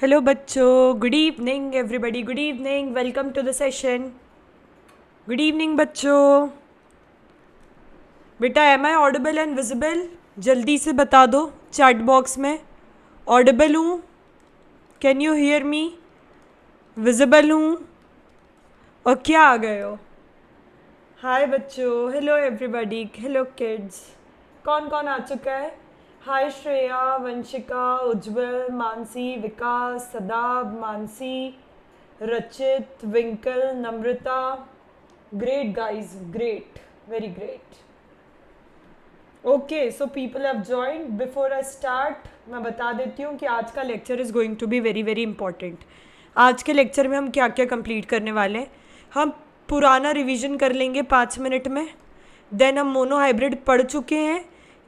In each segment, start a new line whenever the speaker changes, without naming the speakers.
Hello बच्चों good evening everybody good evening welcome to the session good evening बच्चों बेटा am I audible and visible जल्दी से बता दो चैट बॉक्स में ऑडिबल हूँ can you hear me visible हूँ और क्या आ गए हो हाय बच्चों हेलो एवरीबडी हेलो किड्स कौन कौन आ चुका है हाय श्रेया वंशिका उज्जवल मानसी विकास सदाब मानसी रचित विंकल Namrata great guys great very great okay so people have joined before I start मैं बता देती हूँ कि आज का lecture is going to be very very important आज के लेक्चर में हम क्या क्या कंप्लीट करने वाले हैं हम पुराना रिवीजन कर लेंगे पाँच मिनट में देन हम मोनो हाइब्रिड पढ़ चुके हैं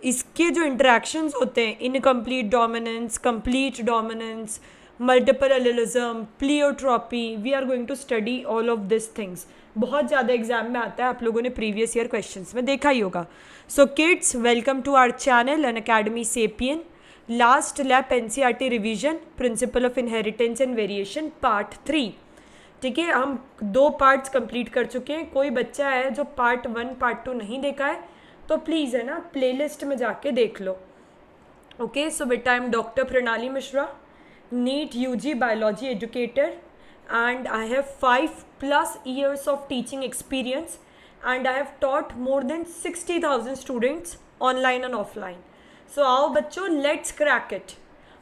इसके जो इंटरेक्शंस होते हैं incomplete dominance complete dominance multiple allelism pleiotropy we are going to study all of this things बहुत ज़्यादा एग्जाम में आता है आप लोगों ने प्रीवियस ईयर क्वेश्चन में देखा ही होगा so kids welcome to our channel Unacademy सेपियन last lap N C R T revision principle of inheritance and variation part three ठीक है हम दो पार्ट्स कंप्लीट कर चुके हैं कोई बच्चा है जो पार्ट वन पार्ट टू नहीं देखा है तो प्लीज़ है ना प्लेलिस्ट में जाके देख लो ओके सो बेटा आई am doctor Pranali Mishra NEET UG biology educator I have five plus years of teaching experience and I have taught more than sixty thousand students online and offline so आओ बच्चों let's crack it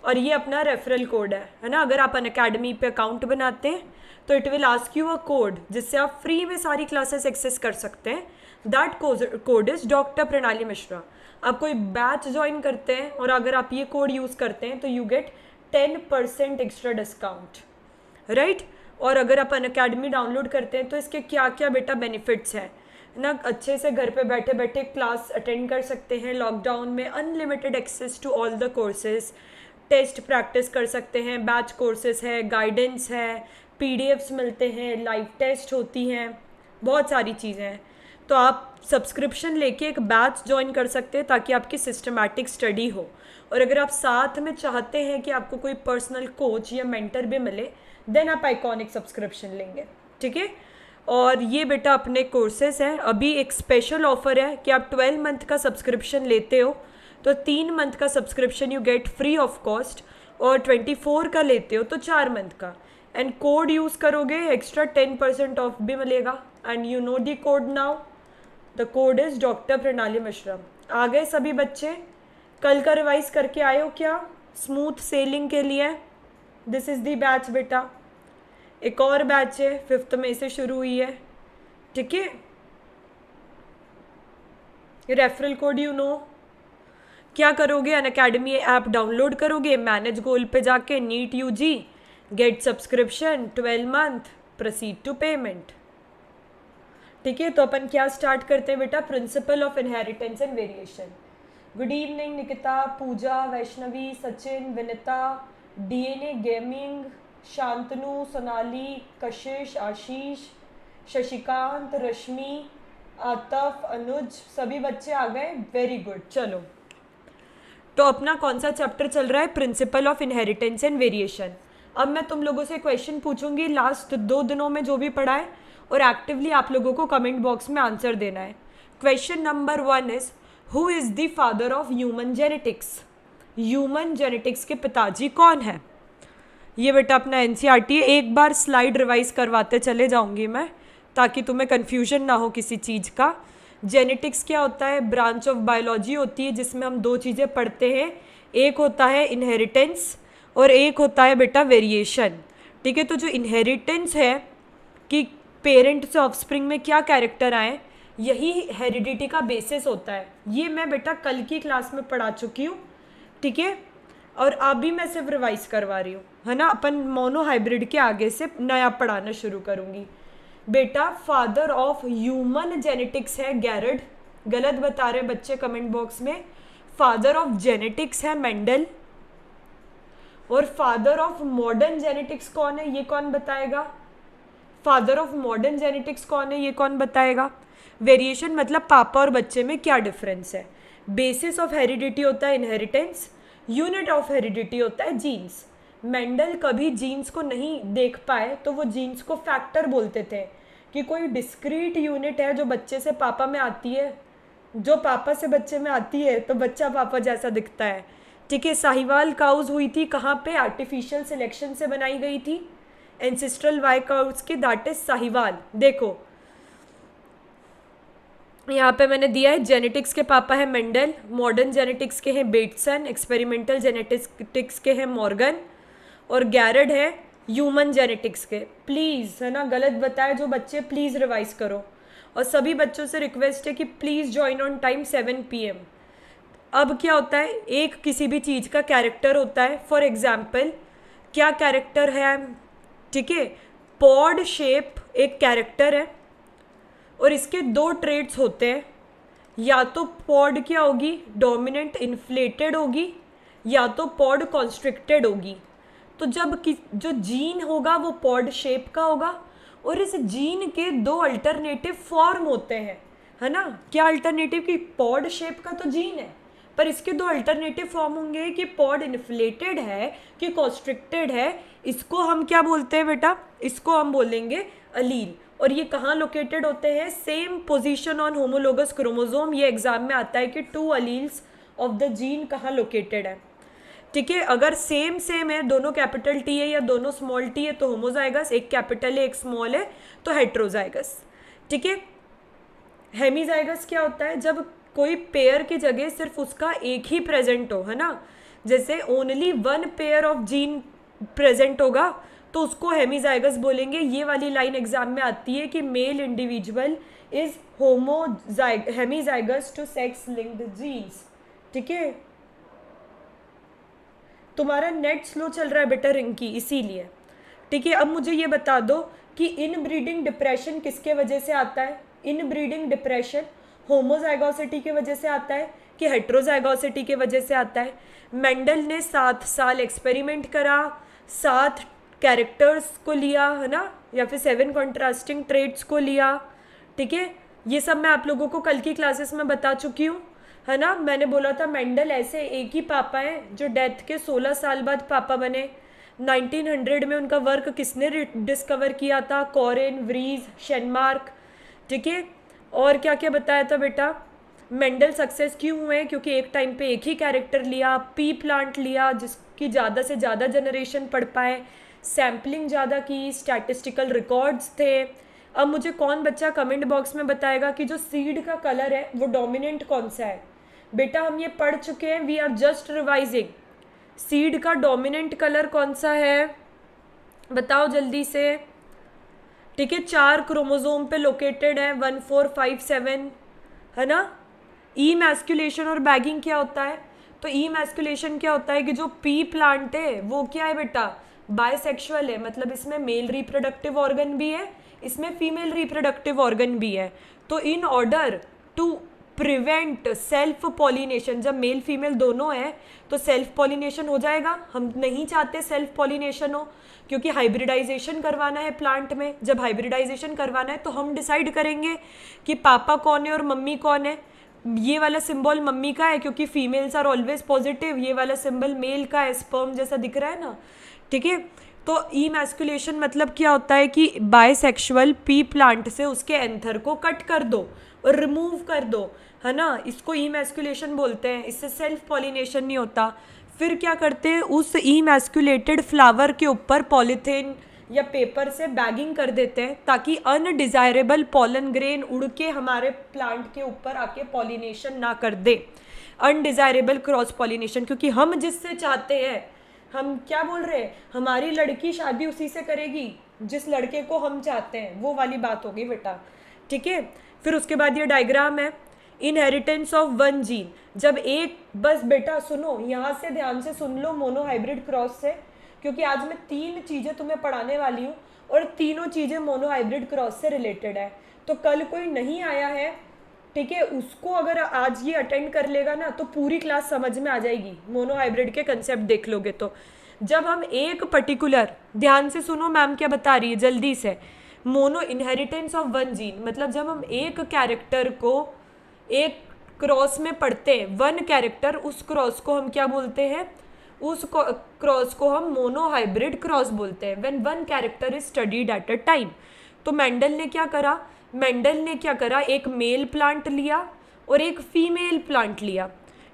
और ये अपना referral code है है ना अगर आप अन अकेडमी पर अकाउंट बनाते हैं तो it will ask you a code जिससे आप फ्री में सारी क्लासेस एक्सेस कर सकते हैं that code is doctor Pranali Mishra आप कोई बैच ज्वाइन करते हैं और अगर आप ये कोड यूज़ करते हैं तो you get ten percent extra discount right और अगर आप अन अकेडमी डाउनलोड करते हैं तो इसके क्या क्या बेटा बेनिफिट्स हैं ना अच्छे से घर पे बैठे बैठे क्लास अटेंड कर सकते हैं लॉकडाउन में unlimited access to all the courses test practice कर सकते हैं बैच कोर्सेज है गाइडेंस है पीडीएफ्स मिलते हैं लाइव टेस्ट होती हैं बहुत सारी चीज़ें हैं तो आप सब्सक्रिप्शन लेके एक बैच ज्वाइन कर सकते हैं ताकि आपकी सिस्टमेटिक स्टडी हो और अगर आप साथ में चाहते हैं कि आपको कोई पर्सनल कोच या मेंटर भी मिले देन आप आइकॉनिक सब्सक्रिप्शन लेंगे ठीक है और ये बेटा अपने कोर्सेज हैं अभी एक स्पेशल ऑफर है कि आप ट्वेल्व मंथ का सब्सक्रिप्शन लेते हो तो तीन मंथ का subscription you get free of cost और ट्वेंटी फोर का लेते हो तो चार मंथ का एंड कोड यूज़ करोगे एक्स्ट्रा टेन परसेंट ऑफ भी मिलेगा and you know the code now the code is doctor Pranali Mishra आ गए सभी बच्चे कल का रिवाइज करके आए हो क्या स्मूथ सेलिंग के लिए दिस इज़ दी बैच बेटा एक और बैच है फिफ्थ में से शुरू हुई है ठीक है रेफरल कोड यू नो क्या करोगे अन अकेडमी ऐप डाउनलोड करोगे मैनेज गोल पे जाके NEET U G get subscription twelve month proceed to payment ठीक है तो अपन क्या स्टार्ट करते हैं बेटा principle of inheritance and variation good evening Nikita Pooja Vaishnavi Sachin Vinita DNA gaming Shantanu Sonali Kashish Ashish Shashikant रश्मि आतफ अनुज सभी बच्चे आ गए वेरी गुड चलो तो अपना कौन सा चैप्टर चल रहा है principle of inheritance and variation अब मैं तुम लोगों से क्वेश्चन पूछूंगी लास्ट दो दिनों में जो भी पढ़ा है और एक्टिवली आप लोगों को कमेंट बॉक्स में आंसर देना है question number one is who is the father of human genetics human genetics के पिताजी कौन है ये बेटा अपना एन e एक बार स्लाइड रिवाइज करवाते चले जाऊँगी मैं ताकि तुम्हें कन्फ्यूजन ना हो किसी चीज़ का जेनेटिक्स क्या होता है ब्रांच ऑफ बायोलॉजी होती है जिसमें हम दो चीज़ें पढ़ते हैं एक होता है इनहेरिटेंस और एक होता है बेटा वेरिएशन ठीक है तो जो इनहेरिटेंस है कि पेरेंट से ऑफस्प्रिंग में क्या कैरेक्टर आए यही हेरिडिटी का बेसिस होता है ये मैं बेटा कल की क्लास में पढ़ा चुकी हूँ ठीक है और अभी मैं सिर्फ रिवाइज करवा रही हूँ है ना अपन मोनो हाइब्रिड के आगे से नया पढ़ाना शुरू करूँगी बेटा फादर ऑफ ह्यूमन जेनेटिक्स है गैरड गलत बता रहे बच्चे कमेंट बॉक्स में फादर ऑफ जेनेटिक्स है मेंडल और फादर ऑफ मॉडर्न जेनेटिक्स कौन है ये कौन बताएगा फादर ऑफ मॉडर्न जेनेटिक्स कौन है ये कौन बताएगा वेरिएशन मतलब पापा और बच्चे में क्या डिफरेंस है बेसिस ऑफ हेरिडिटी होता है इनहेरिटेंस यूनिट ऑफ हेरिडिटी होता है जीन्स मेंडल कभी जीन्स को नहीं देख पाए तो वो जीन्स को फैक्टर बोलते थे कि कोई डिस्क्रीट यूनिट है जो बच्चे से पापा में आती है जो पापा से बच्चे में आती है तो बच्चा पापा जैसा दिखता है ठीक है साहिवाल काउज हुई थी कहाँ पे आर्टिफिशियल सिलेक्शन से बनाई गई थी एंसेस्ट्रल वाई काउट्स दैट इज साहिवाल देखो यहाँ पे मैंने दिया है जेनेटिक्स के पापा है मेंडल मॉडर्न जेनेटिक्स के हैं बेट्सन एक्सपेरिमेंटल जेनेटिक्स के हैं मॉर्गन और गैरड है ह्यूमन जेनेटिक्स के प्लीज़ है ना गलत बताए जो बच्चे प्लीज़ रिवाइज करो और सभी बच्चों से रिक्वेस्ट है कि please join on time seven P M अब क्या होता है एक किसी भी चीज़ का कैरेक्टर होता है फॉर एग्ज़ाम्पल क्या कैरेक्टर है ठीक है पॉड शेप एक कैरेक्टर है और इसके दो ट्रेड्स होते हैं या तो पॉड क्या होगी डोमिनेंट इन्फ्लेटेड होगी या तो पॉड कॉन्स्ट्रिक्टेड होगी तो जब कि जो जीन होगा वो पॉड शेप का होगा और इस जीन के दो अल्टरनेटिव फॉर्म होते हैं है ना क्या अल्टरनेटिव की पॉड शेप का तो जीन है पर इसके दो अल्टरनेटिव फॉर्म होंगे कि पॉड इन्फ्लेटेड है कि कॉन्स्ट्रिक्टेड है इसको हम क्या बोलते हैं बेटा इसको हम बोलेंगे अलील और ये कहाँ लोकेटेड होते हैं same position on homologous chromosome ये एग्जाम में आता है कि two alleles of the gene कहाँ लोकेटेड है ठीक है अगर सेम सेम है दोनों कैपिटल टी है या दोनों स्मॉल टी है तो होमोजाइगस एक कैपिटल है एक स्मॉल है तो हेट्रोजाइगस ठीक है हेमीजाइगस क्या होता है जब कोई पेयर की जगह सिर्फ उसका एक ही प्रेजेंट हो है ना जैसे only one pair of gene present होगा तो उसको हेमीजाइगस बोलेंगे ये वाली लाइन एग्जाम में आती है कि male individual is homo hemizygous to sex linked genes ठीक है तुम्हारा नेट स्लो चल रहा है बेटा रिंकी इसीलिए ठीक है अब मुझे ये बता दो कि इन ब्रीडिंग डिप्रेशन किसके वजह से आता है इन ब्रीडिंग डिप्रेशन होमोजाइगोसिटी की वजह से आता है कि हेट्रोजाइगोसिटी की वजह से आता है मेंडल ने सात साल एक्सपेरिमेंट करा सात कैरेक्टर्स को लिया है ना या फिर सेवन कॉन्ट्रास्टिंग ट्रेड्स को लिया ठीक है ये सब मैं आप लोगों को कल की क्लासेस में बता चुकी हूँ है ना मैंने बोला था मेंडल ऐसे एक ही पापा हैं जो डेथ के 16 साल बाद पापा बने 1900 में उनका वर्क किसने डिस्कवर किया था कॉरेन व्रीज शेनमार्क ठीक है और क्या क्या बताया था बेटा मेंडल सक्सेस क्यों हुए क्योंकि एक टाइम पे एक ही कैरेक्टर लिया पी प्लांट लिया जिसकी ज़्यादा से ज़्यादा जनरेशन पढ़ पाए सैम्पलिंग ज़्यादा की स्टैटिस्टिकल रिकॉर्ड्स थे अब मुझे कौन बच्चा कमेंट बॉक्स में बताएगा कि जो सीड का कलर है वो डोमिनेंट कौन सा है बेटा हम ये पढ़ चुके हैं we are just revising seed का डोमिनेंट कलर कौन सा है बताओ जल्दी से ठीक है चार क्रोमोजोम पे लोकेटेड है वन फोर फाइव सेवन है ना ई मैस्कुलेशन और बैगिंग क्या होता है तो ई मैस्कुलेशन क्या होता है कि जो पी प्लांट है वो क्या है बेटा बायसेक्शुअल है मतलब इसमें मेल रिप्रोडक्टिव ऑर्गन भी है इसमें फीमेल रिप्रोडक्टिव ऑर्गन भी है तो in order to prevent self pollination जब मेल फीमेल दोनों है तो सेल्फ पॉलिनेशन हो जाएगा हम नहीं चाहते सेल्फ पॉलिनेशन हो क्योंकि हाइब्रिडाइजेशन करवाना है प्लांट में जब हाइब्रिडाइजेशन करवाना है तो हम डिसाइड करेंगे कि पापा कौन है और मम्मी कौन है ये वाला सिंबल मम्मी का है क्योंकि फीमेल्स आर ऑलवेज पॉजिटिव ये वाला सिंबल मेल का है स्पर्म जैसा दिख रहा है ना ठीक है तो ई मैस्कुलेशन मतलब क्या होता है कि सेक्शुअल पी प्लांट से उसके एंथर को कट कर दो और रिमूव कर दो है ना इसको ई मैस्कुलेशन बोलते हैं इससे सेल्फ पॉलिनेशन नहीं होता फिर क्या करते हैं उस ई मैस्कुलेटेड फ्लावर के ऊपर पॉलीथीन या पेपर से बैगिंग कर देते हैं ताकि अनडिज़ायरेबल पॉलन ग्रेन उड़ के हमारे प्लांट के ऊपर आके पॉलिनेशन ना कर दे अनडिज़ायरेबल क्रॉस पॉलिनेशन क्योंकि हम जिससे चाहते हैं हम क्या बोल रहे हैं हमारी लड़की शादी उसी से करेगी जिस लड़के को हम चाहते हैं वो वाली बात होगी बेटा ठीक है फिर उसके बाद ये डायग्राम है इनहेरिटेंस ऑफ वन जीन जब एक बस बेटा सुनो यहाँ से ध्यान से सुन लो मोनोहाइब्रिड क्रॉस से क्योंकि आज मैं तीन चीज़ें तुम्हें पढ़ाने वाली हूँ और तीनों चीज़ें मोनोहाइब्रिड क्रॉस से रिलेटेड है तो कल कोई नहीं आया है ठीक है उसको अगर आज ये अटेंड कर लेगा ना तो पूरी क्लास समझ में आ जाएगी मोनोहाइब्रिड के कंसेप्ट देख लोगे तो जब हम एक पर्टिकुलर ध्यान से सुनो मैम क्या बता रही है जल्दी से mono inheritance of one gene मतलब जब हम एक कैरेक्टर को एक क्रॉस में पढ़ते हैं वन कैरेक्टर उस क्रॉस को हम क्या बोलते हैं उस क्रॉस को हम मोनोहाइब्रिड क्रॉस बोलते हैं when one character is studied at a time तो मेंडल ने क्या करा मेंडल ने क्या करा एक मेल प्लांट लिया और एक फीमेल प्लांट लिया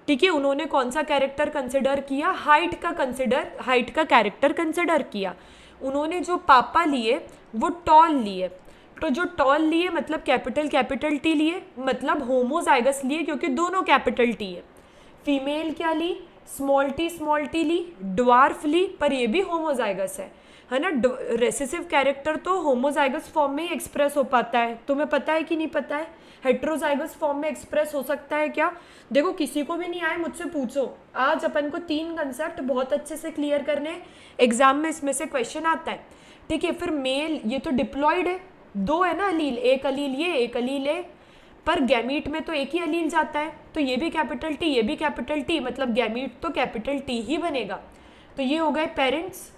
ठीक है उन्होंने कौन सा कैरेक्टर कंसिडर किया हाइट का कंसिडर हाइट का कैरेक्टर कंसिडर किया उन्होंने जो पापा लिए वो टॉल लिए तो जो टॉल लिए मतलब कैपिटल कैपिटल टी लिए मतलब होमोजाइगस लिए क्योंकि दोनों कैपिटल टी है फीमेल क्या ली स्मॉल टी स्मॉल टी ली ड्वार्फ ली पर ये भी होमोजाइगस है है ना रेसिसिव कैरेक्टर तो होमोजाइगस फॉर्म में ही एक्सप्रेस हो पाता है तुम्हें पता है कि नहीं पता है हेट्रोजाइगस फॉर्म में एक्सप्रेस हो सकता है क्या देखो किसी को भी नहीं आए मुझसे पूछो आज अपन को तीन कंसेप्ट बहुत अच्छे से क्लियर करने एग्जाम में इसमें से क्वेश्चन आता है ठीक है फिर मेल ये तो डिप्लॉयड है दो है ना अलील एक अलील ये एक अलील है पर गैमीट में तो एक ही अलील जाता है तो ये भी कैपिटल टी ये भी कैपिटल टी मतलब गैमीट तो कैपिटल टी ही बनेगा तो ये हो गए पेरेंट्स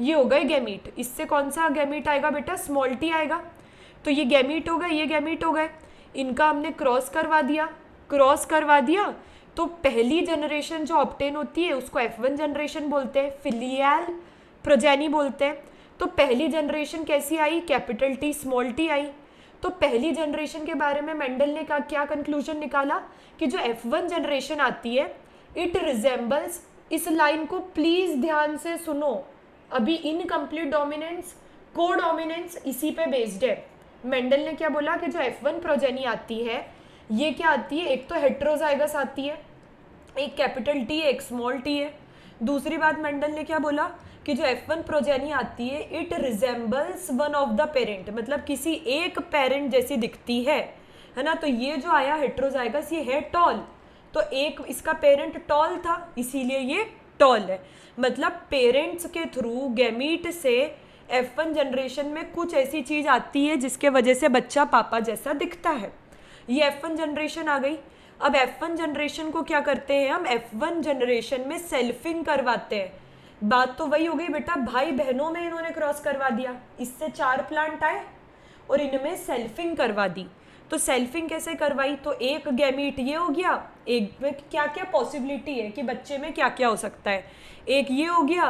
ये हो गए गैमीट इससे कौन सा गैमीट आएगा बेटा स्मॉल टी आएगा तो ये गैमीट हो गए ये गैमीट हो गए इनका हमने क्रॉस करवा दिया क्रॉस करवा दिया तो पहली जनरेशन जो ऑप्टेन होती है उसको एफ वन जनरेशन बोलते हैं फिलियल प्रोजेनी बोलते हैं तो पहली जनरेशन कैसी आई कैपिटल टी स्मॉल टी आई तो पहली जनरेशन के बारे में मेंडल ने का क्या कंक्लूजन निकाला कि जो एफ वन जनरेशन आती है इट रिजेंबल्स इस लाइन को प्लीज़ ध्यान से सुनो अभी इनकम्प्लीट डोमिनेंस को डोमिनेंस इसी पे बेस्ड है मेंडल ने क्या बोला कि जो एफ वन प्रोजेनी आती है ये क्या आती है एक तो हेट्रोजाइगस आती है एक कैपिटल टी एक स्मॉल टी है दूसरी बात मेंडल ने क्या बोला कि जो एफ वन प्रोजेनी आती है it resembles one of the parent मतलब किसी एक पेरेंट जैसी दिखती है है ना तो ये जो आया हेट्रोजाइगस ये है टॉल तो एक इसका पेरेंट टॉल था इसीलिए ये टॉल है मतलब पेरेंट्स के थ्रू गैमीट से एफ वन जनरेशन में कुछ ऐसी चीज़ आती है जिसके वजह से बच्चा पापा जैसा दिखता है ये एफ वन जनरेशन आ गई अब एफ वन जनरेशन को क्या करते हैं हम एफ वन जनरेशन में सेल्फिंग करवाते हैं बात तो वही हो गई बेटा भाई बहनों में इन्होंने क्रॉस करवा दिया इससे चार प्लांट आए और इनमें सेल्फिंग करवा दी तो सेल्फिंग कैसे करवाई तो एक गैमीट ये हो गया एक में क्या क्या पॉसिबिलिटी है कि बच्चे में क्या क्या हो सकता है एक ये हो गया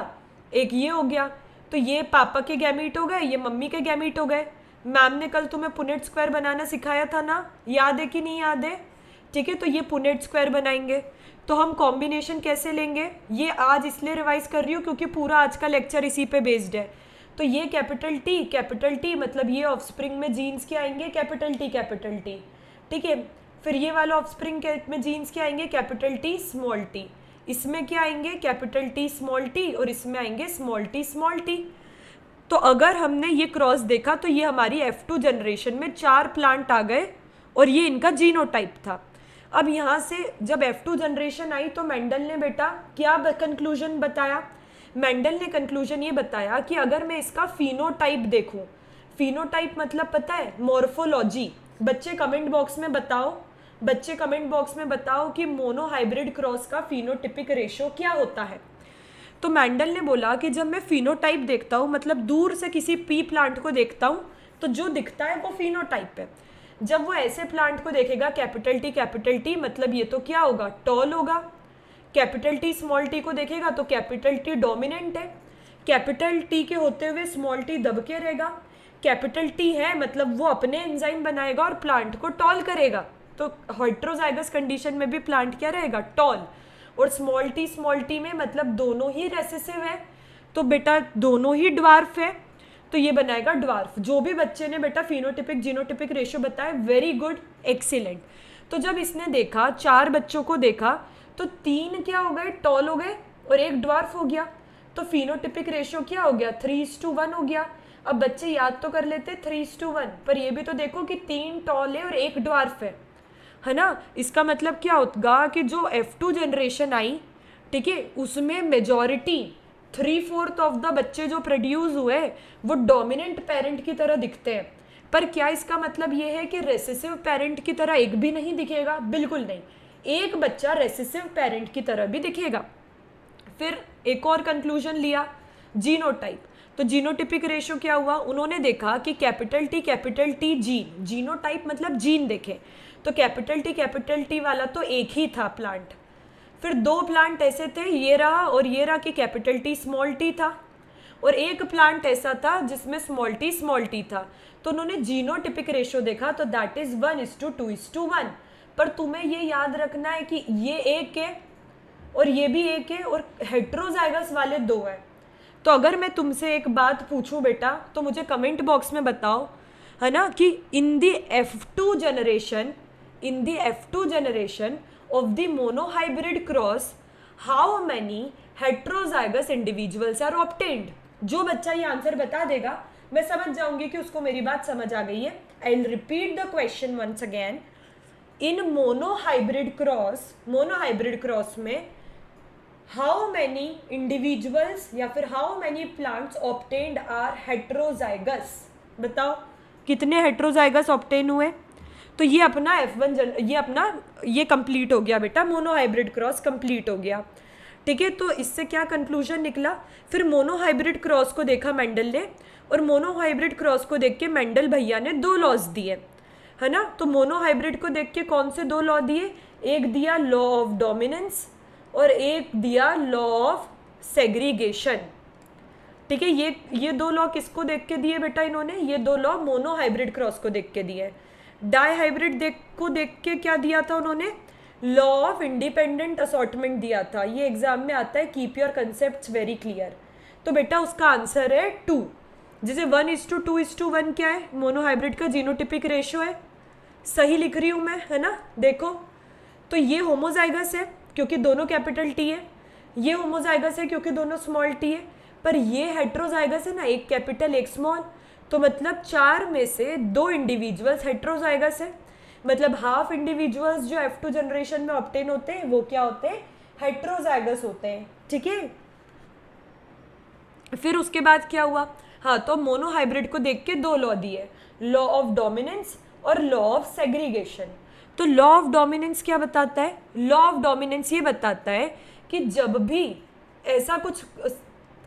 एक ये हो गया तो ये पापा के गैमिट हो गए ये मम्मी के गैमिट हो गए मैम ने कल तुम्हें पुनेट स्क्वायर बनाना सिखाया था ना याद है कि नहीं याद है ठीक है तो ये पुनेट स्क्वायर बनाएंगे तो हम कॉम्बिनेशन कैसे लेंगे ये आज इसलिए रिवाइज कर रही हूँ क्योंकि पूरा आज का लेक्चर इसी पे बेस्ड है तो ये कैपिटल टी कैपिटल टी मतलब ये ऑफस्प्रिंग में जीन्स के आएंगे कैपिटल टी कैपिटल टी ठीक है फिर ये वाला ऑफस्प्रिंग में जीन्स के आएंगे कैपिटल टी स्मॉल टी इसमें क्या आएंगे कैपिटल टी स्मॉल टी और इसमें आएंगे स्मॉल टी स्मॉल टी तो अगर हमने ये क्रॉस देखा तो ये हमारी F2 जनरेशन में चार प्लांट आ गए और ये इनका जीनोटाइप था अब यहाँ से जब F2 जनरेशन आई तो मेंडल ने बेटा क्या कंक्लूजन बताया मेंडल ने कंक्लूजन ये बताया कि अगर मैं इसका फिनोटाइप देखूँ फिनोटाइप मतलब पता है मोर्फोलॉजी बच्चे कमेंट बॉक्स में बताओ बच्चे कमेंट बॉक्स में बताओ कि मोनोहाइब्रिड क्रॉस का फिनोटिपिक रेशो क्या होता है तो मैंडल ने बोला कि जब मैं फिनोटाइप देखता हूँ मतलब दूर से किसी पी प्लांट को देखता हूँ तो जो दिखता है वो फिनोटाइप है जब वो ऐसे प्लांट को देखेगा कैपिटल टी कैपिटल टी मतलब ये तो क्या होगा टॉल होगा कैपिटल टी स्मॉल टी को देखेगा तो कैपिटल टी डोमिनेंट है कैपिटल टी के होते हुए स्मॉल टी दब के रहेगा कैपिटल टी है मतलब वो अपने एंजाइम बनाएगा और प्लांट को टॉल करेगा तो हाइड्रोजाइगस कंडीशन में भी प्लांट क्या रहेगा टॉल और स्मॉल टी स्मॉल टी में मतलब दोनों ही रेसेसिव है तो बेटा दोनों ही ड्वार्फ है तो ये बनाएगा ड्वार्फ जो भी बच्चे ने बेटा फिनोटिपिक जीनोटिपिक रेशियो बताया वेरी गुड एक्सीलेंट तो जब इसने देखा चार बच्चों को देखा तो तीन क्या हो गए टॉल हो गए और एक ड्वार्फ हो गया तो फिनोटिपिक रेशियो क्या हो गया three is to to one गया अब बच्चे याद तो कर लेते थ्री इज टू वन पर ये भी तो देखो कि तीन टॉल है और एक ड्वार्फ है है ना इसका मतलब क्या होगा कि जो एफ टू जनरेशन आई ठीक है उसमें majority three fourth of the बच्चे जो प्रोड्यूस हुए वो डोमिनेंट पेरेंट की तरह दिखते हैं पर क्या इसका मतलब ये है कि रेसेसिव पेरेंट की तरह एक भी नहीं दिखेगा बिल्कुल नहीं एक बच्चा रेसिसिव पेरेंट की तरह भी दिखेगा फिर एक और कंक्लूजन लिया जीनोटाइप तो जीनोटिपिक रेशो क्या हुआ उन्होंने देखा कि capital T capital T gene genotype मतलब जीन देखे तो कैपिटल टी कैपिटल टी वाला तो एक ही था प्लांट फिर दो प्लांट ऐसे थे ये रहा और ये रहा कि कैपिटल टी स्मॉल टी था और एक प्लांट ऐसा था जिसमें स्मॉल टी स्मॉल टी था तो उन्होंने जीनो टिपिक रेशो देखा तो that is one is to two two is to पर तुम्हें ये याद रखना है कि ये एक है और ये भी एक है और हेट्रोजाइगस वाले दो हैं तो अगर मैं तुमसे एक बात पूछूं बेटा तो मुझे कमेंट बॉक्स में बताओ है ना कि in the F two generation in the F two generation of the monohybrid cross how many heterozygous individuals are obtained जो बच्चा ये आंसर बता देगा मैं समझ जाऊंगी कि उसको मेरी बात समझ आ गई है I will repeat the question once again in monohybrid cross monohybrid cross में हाउ मैनी इंडिविजुअल्स या फिर how many plants obtained are heterozygous बताओ कितने हेट्रोजाइगस ऑप्टेन हुए तो ये अपना एफ वन जन ये अपना ये कंप्लीट हो गया बेटा मोनोहाइब्रिड क्रॉस कंप्लीट हो गया ठीक है तो इससे क्या कंक्लूजन निकला फिर मोनोहाइब्रिड क्रॉस को देखा मेंडल ने और मोनोहाइब्रिड क्रॉस को देख के मेंडल भैया ने दो लॉज दिए है ना तो मोनोहाइब्रिड को देख के कौन से दो लॉ दिए एक दिया लॉ ऑफ डोमिनेंस और एक दिया लॉ ऑफ सेग्रीगेशन ठीक है ये ये दो लॉ किसको देख के दिए बेटा इन्होंने ये दो लॉ मोनोहाइब्रिड क्रॉस को देख के दिए डाई हाइब्रिड देख को देख के क्या दिया था उन्होंने लॉ ऑफ इंडिपेंडेंट असॉटमेंट दिया था ये एग्जाम में आता है keep your concept very clear तो बेटा उसका आंसर है टू जैसे one is to two is to to one है मोनोहाइब्रिड का जीनोटिपिक रेशियो है सही लिख रही हूँ मैं है ना देखो तो ये होमोजाइगस है क्योंकि दोनों कैपिटल टी है ये होमोजाइगस है क्योंकि दोनों स्मॉल टी है पर ये हेट्रोजाइगस है ना एक कैपिटल एक स्मॉल तो मतलब चार में से दो इंडिविजुअल्स हेट्रोजाइगस है मतलब हाफ इंडिविजुअल्स जो एफ टू जनरेशन में ऑप्टेन होते हैं वो क्या होते हैं हेट्रोजाइगस होते हैं ठीक है फिर उसके बाद क्या हुआ हाँ तो मोनोहाइब्रिड को देख के दो लॉ दिए लॉ ऑफ डोमिनेंस और लॉ ऑफ सेग्रीगेशन तो लॉ ऑफ डोमिनेंस क्या बताता है लॉ ऑफ डोमिनेंस ये बताता है कि जब भी ऐसा कुछ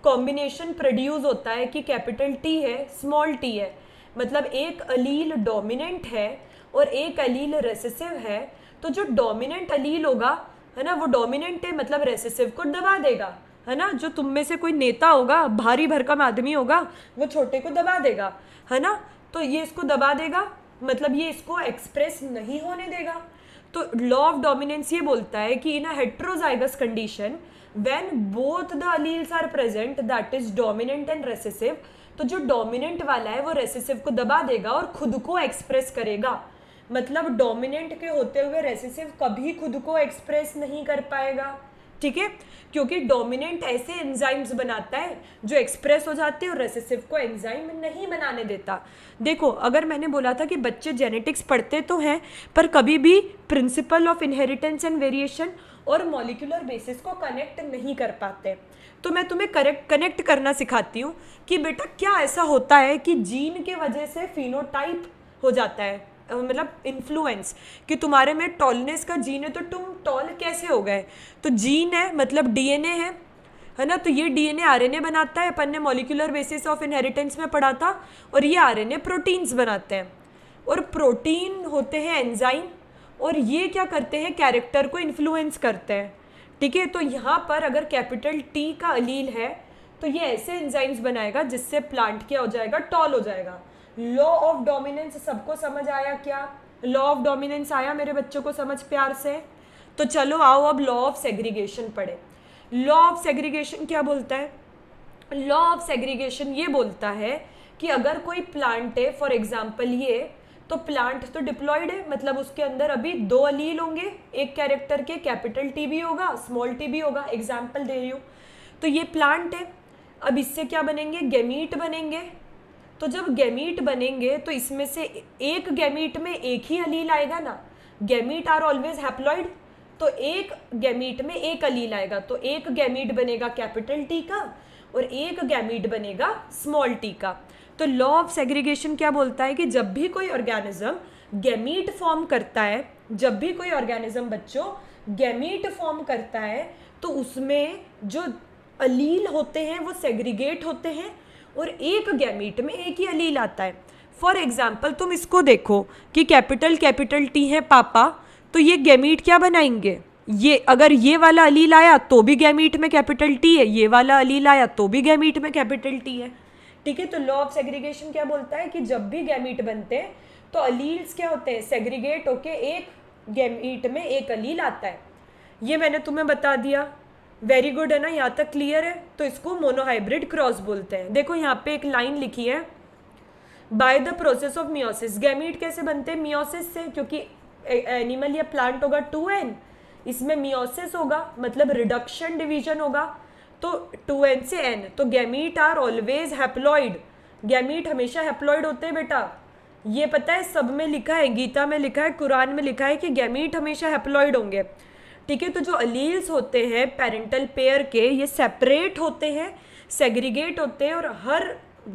कॉम्बिनेशन प्रोड्यूस होता है कि कैपिटल टी है स्मॉल टी है मतलब एक अलील डोमिनेंट है और एक अलील रेसेसिव है तो जो डोमिनेंट अलील होगा है ना वो डोमिनेंट है मतलब रेसेसिव को दबा देगा है ना जो तुम में से कोई नेता होगा भारी भरकम आदमी होगा वो छोटे को दबा देगा है ना तो ये इसको दबा देगा मतलब ये इसको एक्सप्रेस नहीं होने देगा तो लॉ ऑफ डोमिनेंस ये बोलता है कि in a heterozygous condition when both the alleles are present that is dominant and recessive तो जो डोमिनेंट वाला है वो रेसेसिव को दबा देगा और खुद को एक्सप्रेस करेगा मतलब डोमिनेंट के होते हुए रेसेसिव कभी खुद को एक्सप्रेस नहीं कर पाएगा ठीक है क्योंकि डोमिनेंट ऐसे एंजाइम्स बनाता है जो एक्सप्रेस हो जाते हैं और रेसेसिव को एंजाइम नहीं बनाने देता देखो अगर मैंने बोला था कि बच्चे जेनेटिक्स पढ़ते तो हैं पर कभी भी principle of inheritance and variation और मॉलिकुलर बेसिस को कनेक्ट नहीं कर पाते तो मैं तुम्हें करेक्ट कनेक्ट करना सिखाती हूँ कि बेटा क्या ऐसा होता है कि जीन के वजह से फिनोटाइप हो जाता है मतलब इन्फ्लुएंस कि तुम्हारे में टॉलनेस का जीन है तो तुम टॉल कैसे हो गए तो जीन है मतलब डीएनए है है ना तो ये डीएनए आरएनए बनाता है अपन ने मॉलिकुलर बेसिस ऑफ इनहेरिटेंस में पढ़ा था और ये आरएनए प्रोटीन्स बनाते हैं और प्रोटीन होते हैं एंजाइम और ये क्या करते हैं कैरेक्टर को इन्फ्लुएंस करते हैं ठीक है तो यहाँ पर अगर कैपिटल टी का अलील है तो ये ऐसे एंजाइम्स बनाएगा जिससे प्लांट क्या हो जाएगा टॉल हो जाएगा लॉ ऑफ डोमिनेंस सबको समझ आया क्या लॉ ऑफ डोमिनेंस आया मेरे बच्चों को समझ प्यार से तो चलो आओ अब लॉ ऑफ सेग्रीगेशन पढ़े लॉ ऑफ सेग्रीगेशन क्या बोलता है लॉ ऑफ सेग्रीगेशन ये बोलता है कि अगर कोई प्लांट है फॉर एग्जाम्पल ये तो प्लांट तो डिप्लॉयड है मतलब उसके अंदर अभी दो अलील होंगे एक कैरेक्टर के कैपिटल टी भी होगा स्मॉल टी भी होगा एग्जाम्पल दे रही हूँ तो ये प्लांट है अब इससे क्या बनेंगे गेमीट बनेंगे तो जब गैमीट बनेंगे तो इसमें से एक गैमीट में एक ही अलील आएगा ना गैमीट आर ऑलवेज हैप्लॉइड तो एक गैमीट में एक अलील आएगा तो एक गैमीट बनेगा कैपिटल टी का और एक गैमीट बनेगा स्मॉल टी का तो लॉ ऑफ सेग्रीगेशन क्या बोलता है कि जब भी कोई ऑर्गेनिज्म गैमीट फॉर्म करता है जब भी कोई ऑर्गेनिज्म बच्चों गैमीट फॉर्म करता है तो उसमें जो अलील होते हैं वो सेग्रीगेट होते हैं और एक गैमीट में एक ही अलील आता है फॉर एग्जाम्पल तुम इसको देखो कि कैपिटल कैपिटल टी है पापा तो ये गैमीट क्या बनाएंगे ये अगर ये वाला अलील आया तो भी गैमीट में कैपिटल टी है ये वाला अलील आया तो भी गैमीट में कैपिटल टी है ठीक है तो लॉ ऑफ सेग्रीगेशन क्या बोलता है कि जब भी गैमीट बनते हैं तो अलील्स क्या होते हैं सेग्रीगेट होके एक गैमीट में एक अलील आता है ये मैंने तुम्हें बता दिया वेरी गुड है ना यहाँ तक क्लियर है तो इसको मोनोहाइब्रिड क्रॉस बोलते हैं देखो यहाँ पे एक लाइन लिखी है by the process of meiosis gamete कैसे बनते हैं मियोसिस से क्योंकि एनिमल या प्लांट होगा टू एन इसमें मियोसिस होगा मतलब रिडक्शन डिवीजन होगा तो टू एन से एन तो gamete are always haploid gamete हमेशा हैप्लॉइड होते हैं बेटा ये पता है सब में लिखा है गीता में लिखा है कुरान में लिखा है कि गैमीट हमेशा हैप्लॉइड होंगे ठीक है तो जो अलील्स होते हैं पेरेंटल पेयर के ये सेपरेट होते हैं सेग्रीगेट होते हैं और हर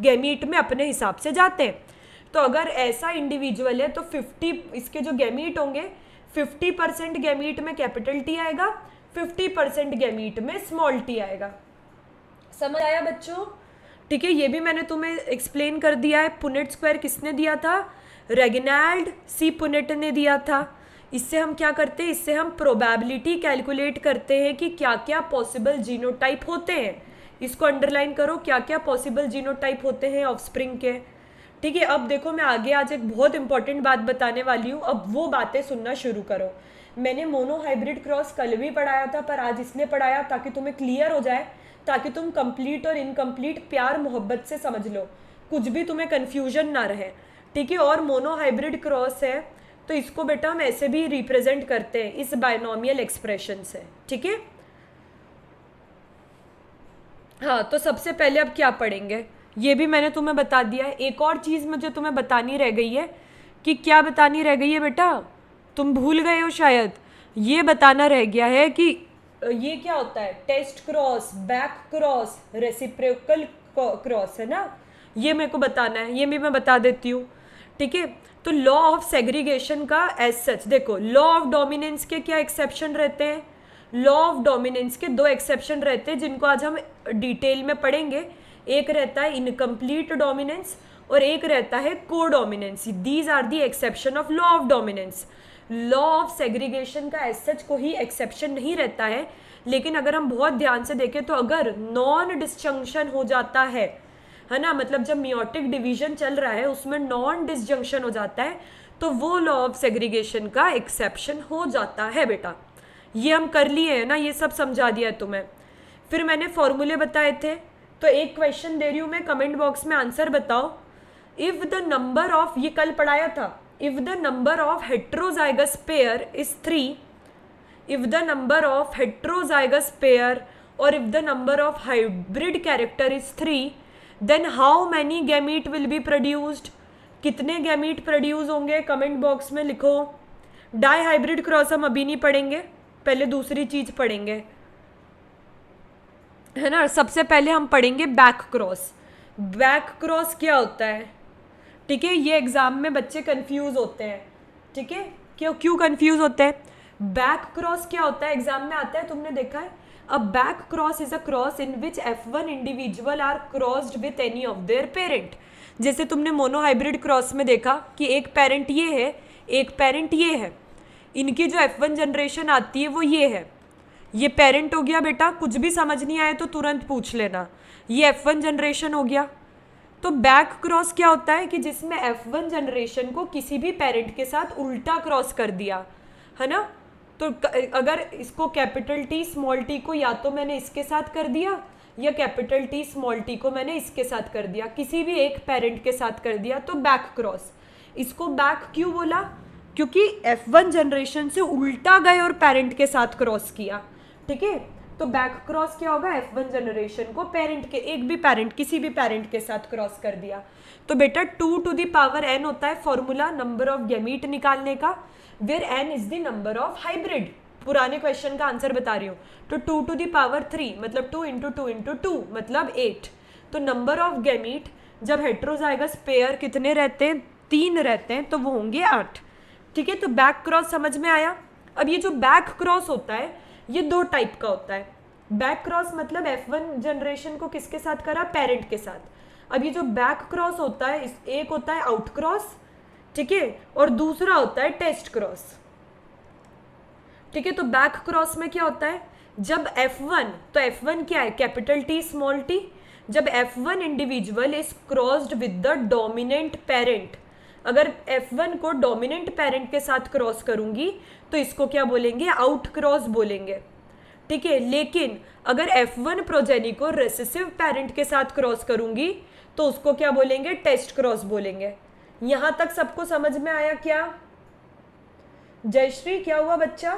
गेमीट में अपने हिसाब से जाते हैं तो अगर ऐसा इंडिविजुअल है तो फिफ्टी इसके जो गेमीट होंगे फिफ्टी परसेंट गेमीट में कैपिटल टी आएगा फिफ्टी परसेंट गेमीट में स्मॉल टी आएगा समझ आया बच्चों ठीक है ये भी मैंने तुम्हें एक्सप्लेन कर दिया है पुनेट स्क्वायर किसने दिया था रेगनाल्ड सी पुनेट ने दिया था इससे हम क्या करते हैं इससे हम प्रोबेबिलिटी कैलकुलेट करते हैं कि क्या क्या पॉसिबल जीनोटाइप होते हैं इसको अंडरलाइन करो क्या क्या पॉसिबल जीनोटाइप होते हैं ऑफस्प्रिंग के ठीक है अब देखो मैं आगे आज एक बहुत इंपॉर्टेंट बात बताने वाली हूँ अब वो बातें सुनना शुरू करो मैंने मोनोहाइब्रिड क्रॉस कल भी पढ़ाया था पर आज इसलिए पढ़ाया ताकि तुम्हें क्लियर हो जाए ताकि तुम कंप्लीट और इनकम्प्लीट प्यार मोहब्बत से समझ लो कुछ भी तुम्हें कन्फ्यूजन ना रहे ठीक है और मोनोहाइब्रिड क्रॉस है तो इसको बेटा हम ऐसे भी रिप्रेजेंट करते हैं इस बायनोमियल एक्सप्रेशन से ठीक है हाँ तो सबसे पहले अब क्या पढ़ेंगे ये भी मैंने तुम्हें बता दिया है एक और चीज़ मुझे तुम्हें बतानी रह गई है कि क्या बतानी रह गई है बेटा तुम भूल गए हो शायद ये बताना रह गया है कि ये क्या होता है test cross back cross reciprocal cross है ना ये मेरे को बताना है ये भी मैं बता देती हूँ ठीक है तो लॉ ऑफ सेग्रीगेशन का एज सच देखो लॉ ऑफ डोमिनेंस के क्या एक्सेप्शन रहते हैं लॉ ऑफ डोमिनेंस के दो एक्सेप्शन रहते हैं जिनको आज हम डिटेल में पढ़ेंगे एक रहता है इनकम्प्लीट डोमिनेंस और एक रहता है codominance these are the exception of law of dominance law of segregation का एज सच कोई एक्सेप्शन नहीं रहता है लेकिन अगर हम बहुत ध्यान से देखें तो अगर नॉन डिस्जंक्शन हो जाता है है ना मतलब जब मियोटिक डिवीजन चल रहा है उसमें नॉन डिसजंक्शन हो जाता है तो वो लॉ ऑफ सेग्रीगेशन का एक्सेप्शन हो जाता है बेटा ये हम कर लिए हैं ना ये सब समझा दिया तुम्हें फिर मैंने फॉर्मूले बताए थे तो एक क्वेश्चन दे रही हूँ मैं कमेंट बॉक्स में आंसर बताओ इफ़ द नंबर ऑफ ये कल पढ़ाया था if the number of heterozygous pair is three if the number of heterozygous pair और if the number of hybrid character is three then how many gamete will be produced कितने गैमीट produce होंगे comment box में लिखो die hybrid cross हम अभी नहीं पढ़ेंगे पहले दूसरी चीज़ पढ़ेंगे है ना सबसे पहले हम पढ़ेंगे बैक क्रॉस बैक क्रॉस क्या होता है ठीक है ये एग्ज़ाम में बच्चे कंफ्यूज होते हैं ठीक है क्यों क्यों कंफ्यूज होते हैं बैक क्रॉस क्या होता है एग्ज़ाम में आता है तुमने देखा है a back cross is a cross in which F1 individual are crossed with any of their parent. जैसे तुमने मोनोहाइब्रिड क्रॉस में देखा कि एक पेरेंट ये है एक पेरेंट ये है इनकी जो F1 जनरेशन आती है वो ये है ये पेरेंट हो गया बेटा कुछ भी समझ नहीं आए तो तुरंत पूछ लेना ये F1 जनरेशन हो गया तो बैक क्रॉस क्या होता है कि जिसमें F1 जनरेशन को किसी भी पेरेंट के साथ उल्टा क्रॉस कर दिया है ना तो अगर इसको कैपिटल टी स्मॉल टी को या तो मैंने इसके साथ कर दिया या कैपिटल टी स्मॉल टी को मैंने इसके साथ कर दिया किसी भी एक पेरेंट के साथ कर दिया तो बैक क्रॉस इसको बैक क्यों बोला क्योंकि F1 जनरेशन से उल्टा गए और पेरेंट के साथ क्रॉस किया ठीक है तो बैक क्रॉस क्या होगा F1 जनरेशन को पेरेंट के एक भी पेरेंट किसी भी पेरेंट के साथ क्रॉस कर दिया तो बेटा टू टू पावर एन होता है फॉर्मूला नंबर ऑफ गैमीट निकालने का where N is the number of hybrid पुराने क्वेश्चन का आंसर बता रही हूँ तो टू टू दावर थ्री मतलब two into two into two मतलब एट तो नंबर ऑफ गेमीट जब आएगा स्पेयर कितने रहते हैं तीन रहते हैं तो वो होंगे आठ ठीक है तो बैक क्रॉस समझ में आया अब ये जो बैक क्रॉस होता है ये दो टाइप का होता है बैक क्रॉस मतलब एफ वन जनरेशन को किसके साथ करा पेरेंट के साथ अब ये जो बैक क्रॉस होता है एक होता है आउट क्रॉस ठीक है और दूसरा होता है टेस्ट क्रॉस ठीक है तो बैक क्रॉस में क्या होता है जब F1 तो F1 क्या है कैपिटल T स्मॉल t जब F1 individual is crossed with the dominant parent अगर F1 को डोमिनेंट पेरेंट के साथ क्रॉस करूंगी तो इसको क्या बोलेंगे आउट क्रॉस बोलेंगे ठीक है लेकिन अगर F1 प्रोजेनी को रेसेसिव पेरेंट के साथ क्रॉस करूंगी तो उसको क्या बोलेंगे टेस्ट क्रॉस बोलेंगे यहां तक सबको समझ में आया क्या जयश्री क्या हुआ बच्चा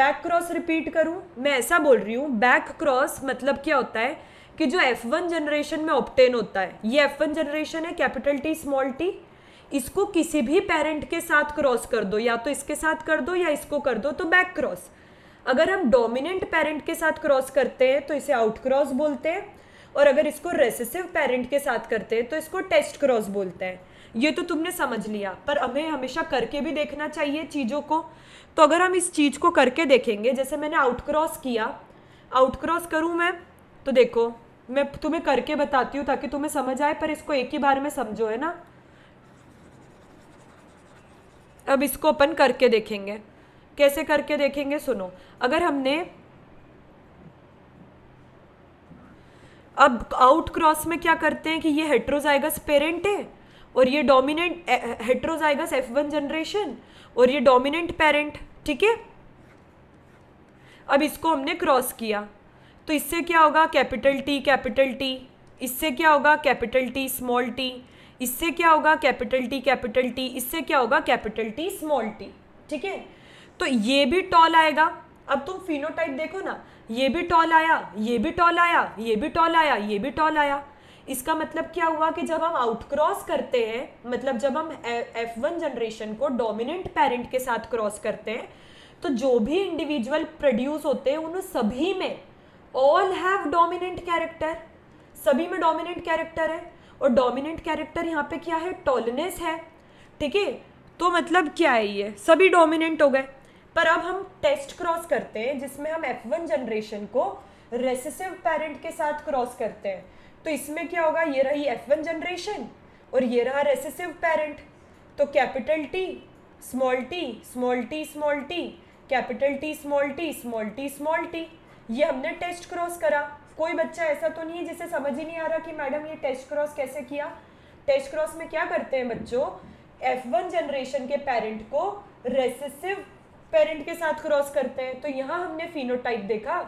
बैक क्रॉस रिपीट करूं मैं ऐसा बोल रही हूँ बैक क्रॉस मतलब क्या होता है कि जो एफ वन जनरेशन में ऑप्टेन होता है ये एफ वन जनरेशन है कैपिटल टी स्मॉल टी इसको किसी भी पेरेंट के साथ क्रॉस कर दो या तो इसके साथ कर दो या इसको कर दो तो बैक क्रॉस अगर हम डोमिनेंट पेरेंट के साथ क्रॉस करते हैं तो इसे आउट क्रॉस बोलते हैं और अगर इसको रेसेसिव पेरेंट के साथ करते हैं तो इसको टेस्ट क्रॉस बोलते हैं ये तो तुमने समझ लिया पर हमें हमेशा करके भी देखना चाहिए चीज़ों को तो अगर हम इस चीज़ को करके देखेंगे जैसे मैंने आउटक्रॉस किया आउटक्रॉस करूँ मैं तो देखो मैं तुम्हें करके बताती हूँ ताकि तुम्हें समझ आए पर इसको एक ही बार में समझो है ना अब इसको अपन करके देखेंगे कैसे करके देखेंगे सुनो अगर हमने अब आउट क्रॉस में क्या करते हैं कि ये हेट्रोजाइगस पेरेंट है और ये dominant heterozygous F one generation और ये डोमिनेंट पेरेंट ठीक है अब इसको हमने क्रॉस किया तो इससे क्या होगा कैपिटल टी कैपिटल टी इससे क्या होगा कैपिटल टी स्मॉल टी इससे क्या होगा कैपिटल टी कैपिटल टी इससे क्या होगा कैपिटल टी स्मॉल टी ठीक है तो ये भी टॉल आएगा अब तुम फिनोटाइप देखो ना ये भी टॉल आया ये भी टॉल आया ये भी टॉल आया ये भी टॉल आया इसका मतलब क्या हुआ कि जब हम आउटक्रॉस करते हैं मतलब जब हम एफ वन जनरेशन को डोमिनेंट पेरेंट के साथ क्रॉस करते हैं तो जो भी इंडिविजुअल प्रोड्यूस होते हैं उन सभी में ऑल हैव डोमिनेंट कैरेक्टर सभी में डोमिनेंट कैरेक्टर है और डोमिनेंट कैरेक्टर यहाँ पे क्या है टॉलनेस है ठीक है तो मतलब क्या है ये सभी डोमिनेंट हो गए पर अब हम टेस्ट क्रॉस करते हैं जिसमें हम एफ वन जनरेशन को रेसिसिव पेरेंट के साथ क्रॉस करते हैं तो इसमें क्या होगा ये रही एफ वन जनरेशन और ये रहा रेसेसिव पेरेंट तो capital T small T small T small T capital T small T small T small T ये हमने टेस्ट क्रॉस करा कोई बच्चा ऐसा तो नहीं है जिसे समझ ही नहीं आ रहा कि मैडम ये टेस्ट क्रॉस कैसे किया टेस्ट क्रॉस में क्या करते हैं बच्चों एफ वन जनरेशन के पेरेंट को रेसेसिव पेरेंट के साथ क्रॉस करते हैं तो यहाँ हमने फिनोटाइप देखा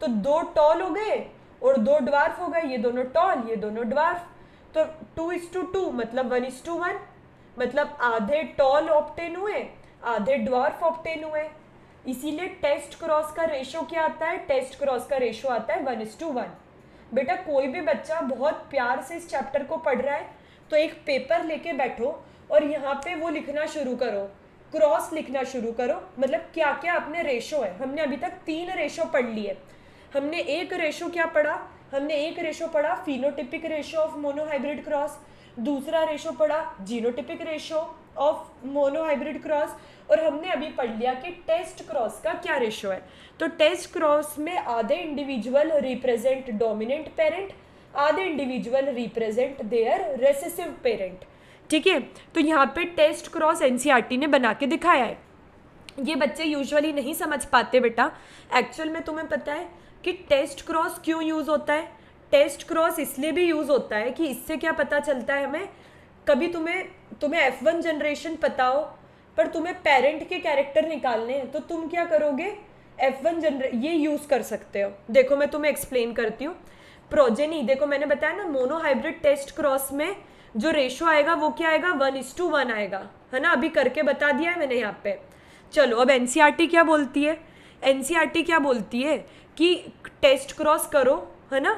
तो दो टॉल हो गए और दो ड्वार्फ हो गए ये दोनों टॉल ये दोनों ड्वार्फ तो टू इज टू टू मतलब वन इज टू वन मतलब आधे टॉल ऑप्टेन हुए आधे ड्वार्फ ऑप्टेन हुए इसीलिए टेस्ट क्रॉस का रेशो क्या आता है टेस्ट क्रॉस का रेशो आता है वन इज टू वन बेटा कोई भी बच्चा बहुत प्यार से इस चैप्टर को पढ़ रहा है तो एक पेपर लेके बैठो और यहाँ पे वो लिखना शुरू करो क्रॉस लिखना शुरू करो मतलब क्या क्या अपने रेशो है हमने अभी तक तीन रेशो पढ़ लिए हमने एक रेशो क्या पढ़ा हमने एक रेशो पढ़ा phenotypic ratio of monohybrid cross दूसरा रेशो पढ़ा genotypic ratio of monohybrid cross और हमने अभी पढ़ लिया कि टेस्ट क्रॉस का क्या रेशो है तो टेस्ट क्रॉस में आधे इंडिविजुअल रिप्रेजेंट डोमिनेंट पेरेंट आधे individual represent their recessive parent ठीक है तो यहाँ पे टेस्ट क्रॉस एनसीईआरटी ने बना के दिखाया है ये बच्चे यूजुअली नहीं समझ पाते बेटा एक्चुअल में तुम्हें पता है कि टेस्ट क्रॉस क्यों यूज़ होता है टेस्ट क्रॉस इसलिए भी यूज़ होता है कि इससे क्या पता चलता है हमें कभी तुम्हें तुम्हें एफ वन जनरेशन पता हो पर तुम्हें पेरेंट के कैरेक्टर निकालने हैं तो तुम क्या करोगे एफ वन जनरे ये यूज़ कर सकते हो देखो मैं तुम्हें एक्सप्लेन करती हूँ प्रोजेनी देखो मैंने बताया ना मोनोहाइब्रिड टेस्ट क्रॉस में जो रेशो आएगा वो क्या आएगा वन इज टू वन आएगा है ना अभी करके बता दिया है मैंने यहाँ पे चलो अब एन e क्या बोलती है एन e क्या बोलती है कि टेस्ट क्रॉस करो है ना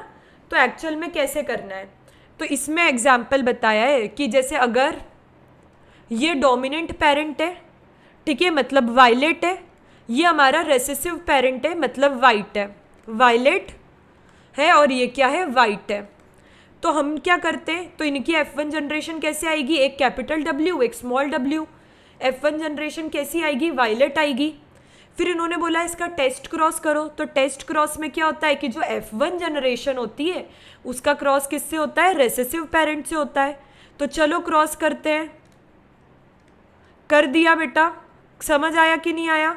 तो एक्चुअल में कैसे करना है तो इसमें एग्जाम्पल बताया है कि जैसे अगर ये डोमिनेंट पेरेंट है ठीक है मतलब वायलेट है ये हमारा रेसेसिव पेरेंट है मतलब वाइट है वायलेट है और ये क्या है वाइट है तो हम क्या करते हैं तो इनकी एफ वन जनरेशन कैसे आएगी एक कैपिटल डब्ल्यू एक small W F one generation कैसी आएगी वायलेट आएगी फिर इन्होंने बोला इसका टेस्ट क्रॉस करो तो टेस्ट क्रॉस में क्या होता है कि जो एफ वन जनरेशन होती है उसका क्रॉस किससे होता है रेसेसिव पेरेंट से होता है तो चलो क्रॉस करते हैं कर दिया बेटा समझ आया कि नहीं आया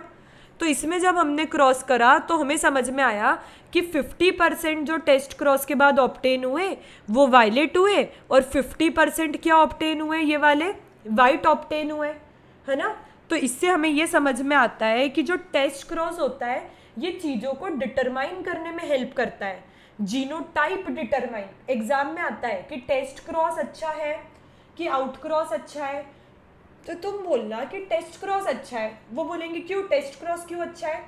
तो इसमें जब हमने क्रॉस करा तो हमें समझ में आया कि 50 परसेंट जो टेस्ट क्रॉस के बाद ऑप्टेन हुए वो वायलेट हुए और 50 परसेंट क्या ऑप्टेन हुए ये वाले वाइट ऑप्टेन हुए है ना तो इससे हमें ये समझ में आता है कि जो टेस्ट क्रॉस होता है ये चीज़ों को डिटरमाइन करने में हेल्प करता है जीनोटाइप डिटरमाइन एग्ज़ाम में आता है कि टेस्ट क्रॉस अच्छा है कि आउट क्रॉस अच्छा है तो तुम बोलना कि टेस्ट क्रॉस अच्छा है वो बोलेंगे क्यों टेस्ट क्रॉस क्यों अच्छा है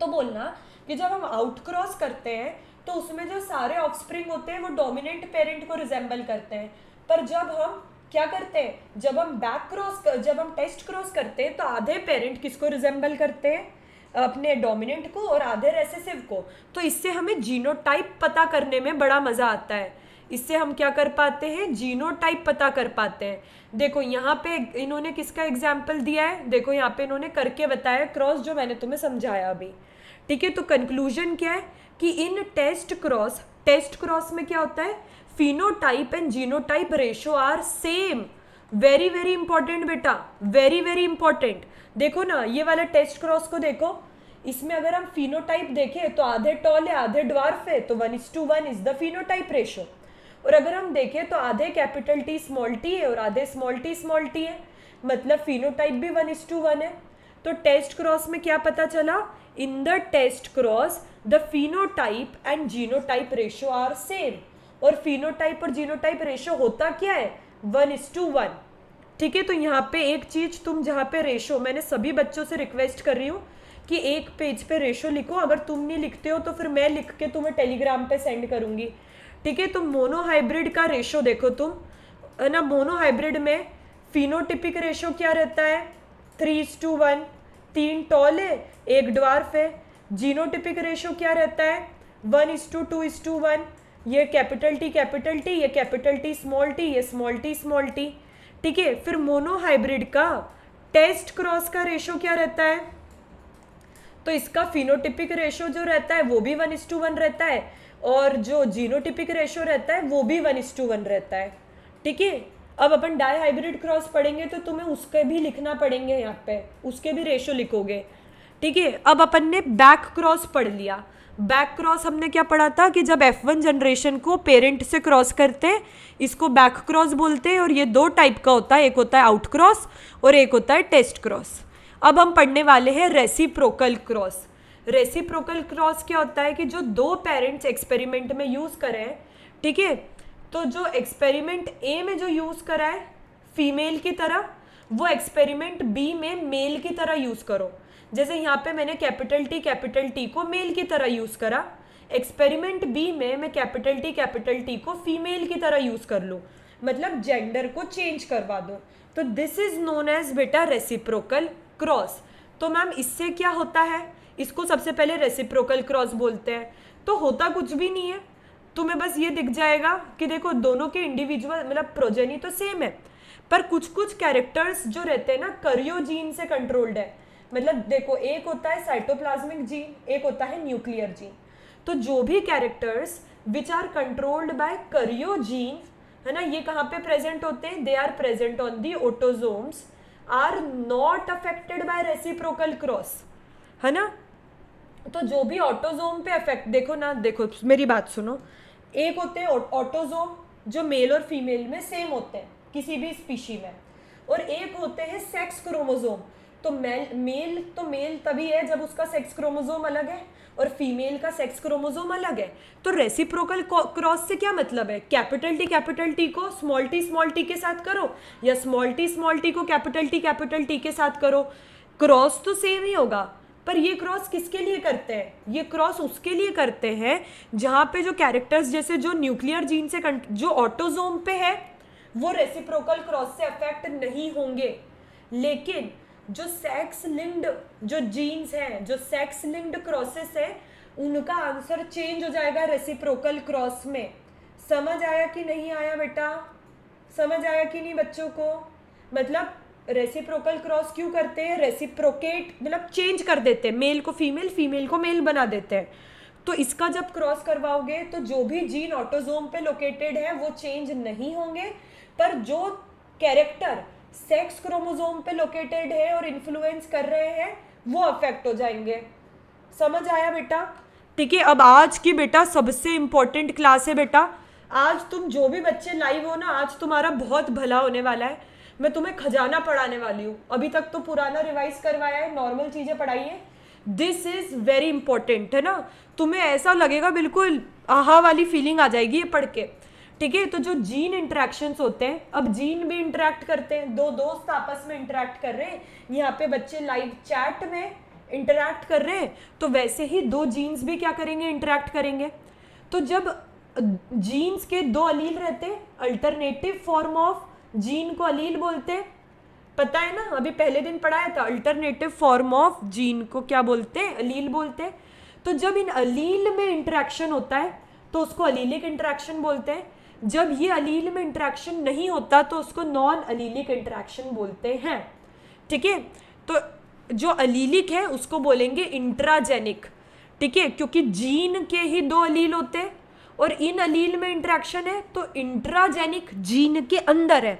तो बोलना कि जब हम आउट क्रॉस करते हैं तो उसमें जो सारे ऑफस्प्रिंग होते हैं वो डोमिनेंट पेरेंट को रिजेंबल करते हैं पर जब हम क्या करते हैं जब हम बैक क्रॉस जब हम टेस्ट क्रॉस करते हैं तो आधे पेरेंट किसको रिजेंबल करते हैं अपने डोमिनेंट को और आधे रेसेसिव को तो इससे हमें जीनोटाइप पता करने में बड़ा मज़ा आता है इससे हम क्या कर पाते हैं जीनोटाइप पता कर पाते हैं देखो यहाँ पे इन्होंने किसका एग्जाम्पल दिया है देखो यहाँ पे इन्होंने करके बताया क्रॉस जो मैंने तुम्हें समझाया अभी ठीक है तो कंक्लूजन क्या है कि in test cross test cross में क्या होता है phenotype and genotype ratio are same very very important बेटा वेरी वेरी इंपॉर्टेंट देखो ना ये वाला टेस्ट क्रॉस को देखो इसमें अगर हम फिनोटाइप देखें तो आधे टॉल है आधे ड्वार्फ है तो one is to one is the phenotype ratio और अगर हम देखें तो आधे कैपिटल टी स्मॉल टी है और आधे स्मॉल टी स्मॉल टी है मतलब फिनोटाइप भी वन इज टू वन है तो टेस्ट क्रॉस में क्या पता चला in the test cross the phenotype and genotype ratio are same और फिनोटाइप और जीनोटाइप रेशो होता क्या है वन इज टू वन ठीक है तो यहाँ पे एक चीज तुम जहाँ पे रेशो मैंने सभी बच्चों से रिक्वेस्ट कर रही हूँ कि एक पेज पे रेशो लिखो अगर तुम नहीं लिखते हो तो फिर मैं लिख के तुम्हें टेलीग्राम पे सेंड करूँगी ठीक है तो मोनोहाइब्रिड का रेशो देखो तुम है ना मोनोहाइब्रिड में फिनोटिपिक रेशो क्या रहता है थ्री इज टू वन तीन टॉल है एक ड्वार्फ है जीनोटिपिक रेशो क्या रहता है one is to two is to to one capital T capital T ये कैपिटल टी स्मॉल टी ये स्मॉल टी स्मॉल टी ठीक है फिर मोनोहाइब्रिड का टेस्ट क्रॉस का रेशो क्या रहता है तो इसका फिनोटिपिक रेशो जो रहता है वो भी वन इस टू वन रहता है और जो जीनोटिपिक रेशो रहता है वो भी वन इस टू वन रहता है ठीक है अब अपन डाई हाइब्रिड क्रॉस पढ़ेंगे तो तुम्हें उसके भी लिखना पड़ेंगे यहाँ पे उसके भी रेशो लिखोगे ठीक है अब अपन ने बैक क्रॉस पढ़ लिया बैक क्रॉस हमने क्या पढ़ा था कि जब एफ वन जनरेशन को पेरेंट से क्रॉस करते हैं इसको बैक क्रॉस बोलते हैं और ये दो टाइप का होता है एक होता है आउट क्रॉस और एक होता है टेस्ट क्रॉस अब हम पढ़ने वाले हैं रेसिप्रोकल क्रॉस रेसिप्रोकल क्रॉस क्या होता है कि जो दो पेरेंट्स एक्सपेरिमेंट में यूज़ करें ठीक है तो जो एक्सपेरिमेंट ए में जो यूज़ करा है फीमेल की तरह वो एक्सपेरिमेंट बी में मेल की तरह यूज़ करो जैसे यहाँ पे मैंने कैपिटल टी कैपिटल टी को मेल की तरह यूज़ करा एक्सपेरिमेंट बी में मैं कैपिटल टी कैपिटल टी को फीमेल की तरह यूज़ कर लूँ मतलब जेंडर को चेंज करवा दो तो दिस इज़ नोन एज बेटा रेसिप्रोकल क्रॉस तो मैम इससे क्या होता है इसको सबसे पहले रेसिप्रोकल क्रॉस बोलते हैं तो होता कुछ भी नहीं है तुम्हें बस ये दिख जाएगा कि देखो दोनों के इंडिविजुअल मतलब प्रोजेनी तो सेम है पर कुछ कुछ कैरेक्टर्स जो रहते हैं ना करियो जीन से कंट्रोल्ड है मतलब देखो एक होता है साइटोप्लाज्मिक जीन एक होता है न्यूक्लियर जीन तो जो भी characters which are controlled by करियो जीन है ना ये कहाँ पे प्रेजेंट होते हैं they are present on the autosomes are not affected by reciprocal cross है ना तो जो भी ऑटोजोम पे अफेक्ट देखो ना देखो मेरी बात सुनो एक होते हैं ऑटोजोम जो मेल और फीमेल में सेम होते हैं किसी भी स्पीशी में और एक होते हैं सेक्स क्रोमोजोम तो मेल मेल तो मेल तभी है जब उसका सेक्स क्रोमोजोम अलग है और फीमेल का सेक्स क्रोमोजोम अलग है तो रेसिप्रोकल क्रॉस से क्या मतलब है कैपिटल टी कैपिटल टी को स्मॉल टी स्मॉल टी के साथ करो या स्मॉल टी स्मॉल टी को कैपिटल टी कैपिटल टी के साथ करो क्रॉस तो सेम ही होगा पर ये क्रॉस किसके लिए करते हैं ये क्रॉस उसके लिए करते हैं जहाँ पे जो कैरेक्टर्स जैसे जो न्यूक्लियर जीन से जो ऑटोजोम पे है वो रेसिप्रोकल क्रॉस से अफेक्ट नहीं होंगे लेकिन जो सेक्स लिंक्ड जो जीन्स हैं जो सेक्स लिंक्ड क्रॉसेस है उनका आंसर चेंज हो जाएगा रेसिप्रोकल क्रॉस में समझ आया कि नहीं आया बेटा समझ आया कि नहीं बच्चों को मतलब रेसिप्रोकल क्रॉस क्यों करते हैं रेसिप्रोकेट मतलब चेंज कर देते हैं मेल को फीमेल फीमेल को मेल बना देते हैं तो इसका जब क्रॉस करवाओगे तो जो भी जीन ऑटोजोम पे लोकेटेड है वो चेंज नहीं होंगे पर जो कैरेक्टर सेक्स क्रोमोजोम पे लोकेटेड है और इन्फ्लुएंस कर रहे हैं वो अफेक्ट हो जाएंगे समझ आया बेटा ठीक है अब आज की बेटा सबसे इंपॉर्टेंट क्लास है बेटा आज तुम जो भी बच्चे लाइव हो ना आज तुम्हारा बहुत भला होने वाला है मैं तुम्हें खजाना पढ़ाने वाली हूँ अभी तक तो पुराना रिवाइज करवाया है नॉर्मल चीज़ें पढ़ाई है दिस इज़ वेरी इंपॉर्टेंट है ना तुम्हें ऐसा लगेगा बिल्कुल आहा वाली फीलिंग आ जाएगी ये पढ़ के ठीक है तो जो जीन इंटरेक्शंस होते हैं अब जीन भी इंटरेक्ट करते हैं दो दोस्त आपस में इंटरेक्ट कर रहे हैं यहाँ पे बच्चे लाइव चैट में इंटरेक्ट कर रहे हैं तो वैसे ही दो जीन्स भी क्या करेंगे इंटरेक्ट करेंगे तो जब जीन्स के दो अलील रहते अल्टरनेटिव फॉर्म ऑफ जीन को अलील बोलते पता है ना अभी पहले दिन पढ़ाया था अल्टरनेटिव फॉर्म ऑफ जीन को क्या बोलते हैं अलील बोलते तो जब इन अलील में इंटरेक्शन होता है तो उसको अलीलिक इंटरेक्शन बोलते हैं जब ये अलील में इंट्रैक्शन नहीं होता तो उसको नॉन अलीलिक इंट्रैक्शन बोलते हैं ठीक है तो जो अलीलिक है उसको बोलेंगे इंट्राजेनिक ठीक है क्योंकि जीन के ही दो अलील होते हैं और इन अलील में इंट्रैक्शन है तो इंट्राजेनिक जीन के अंदर है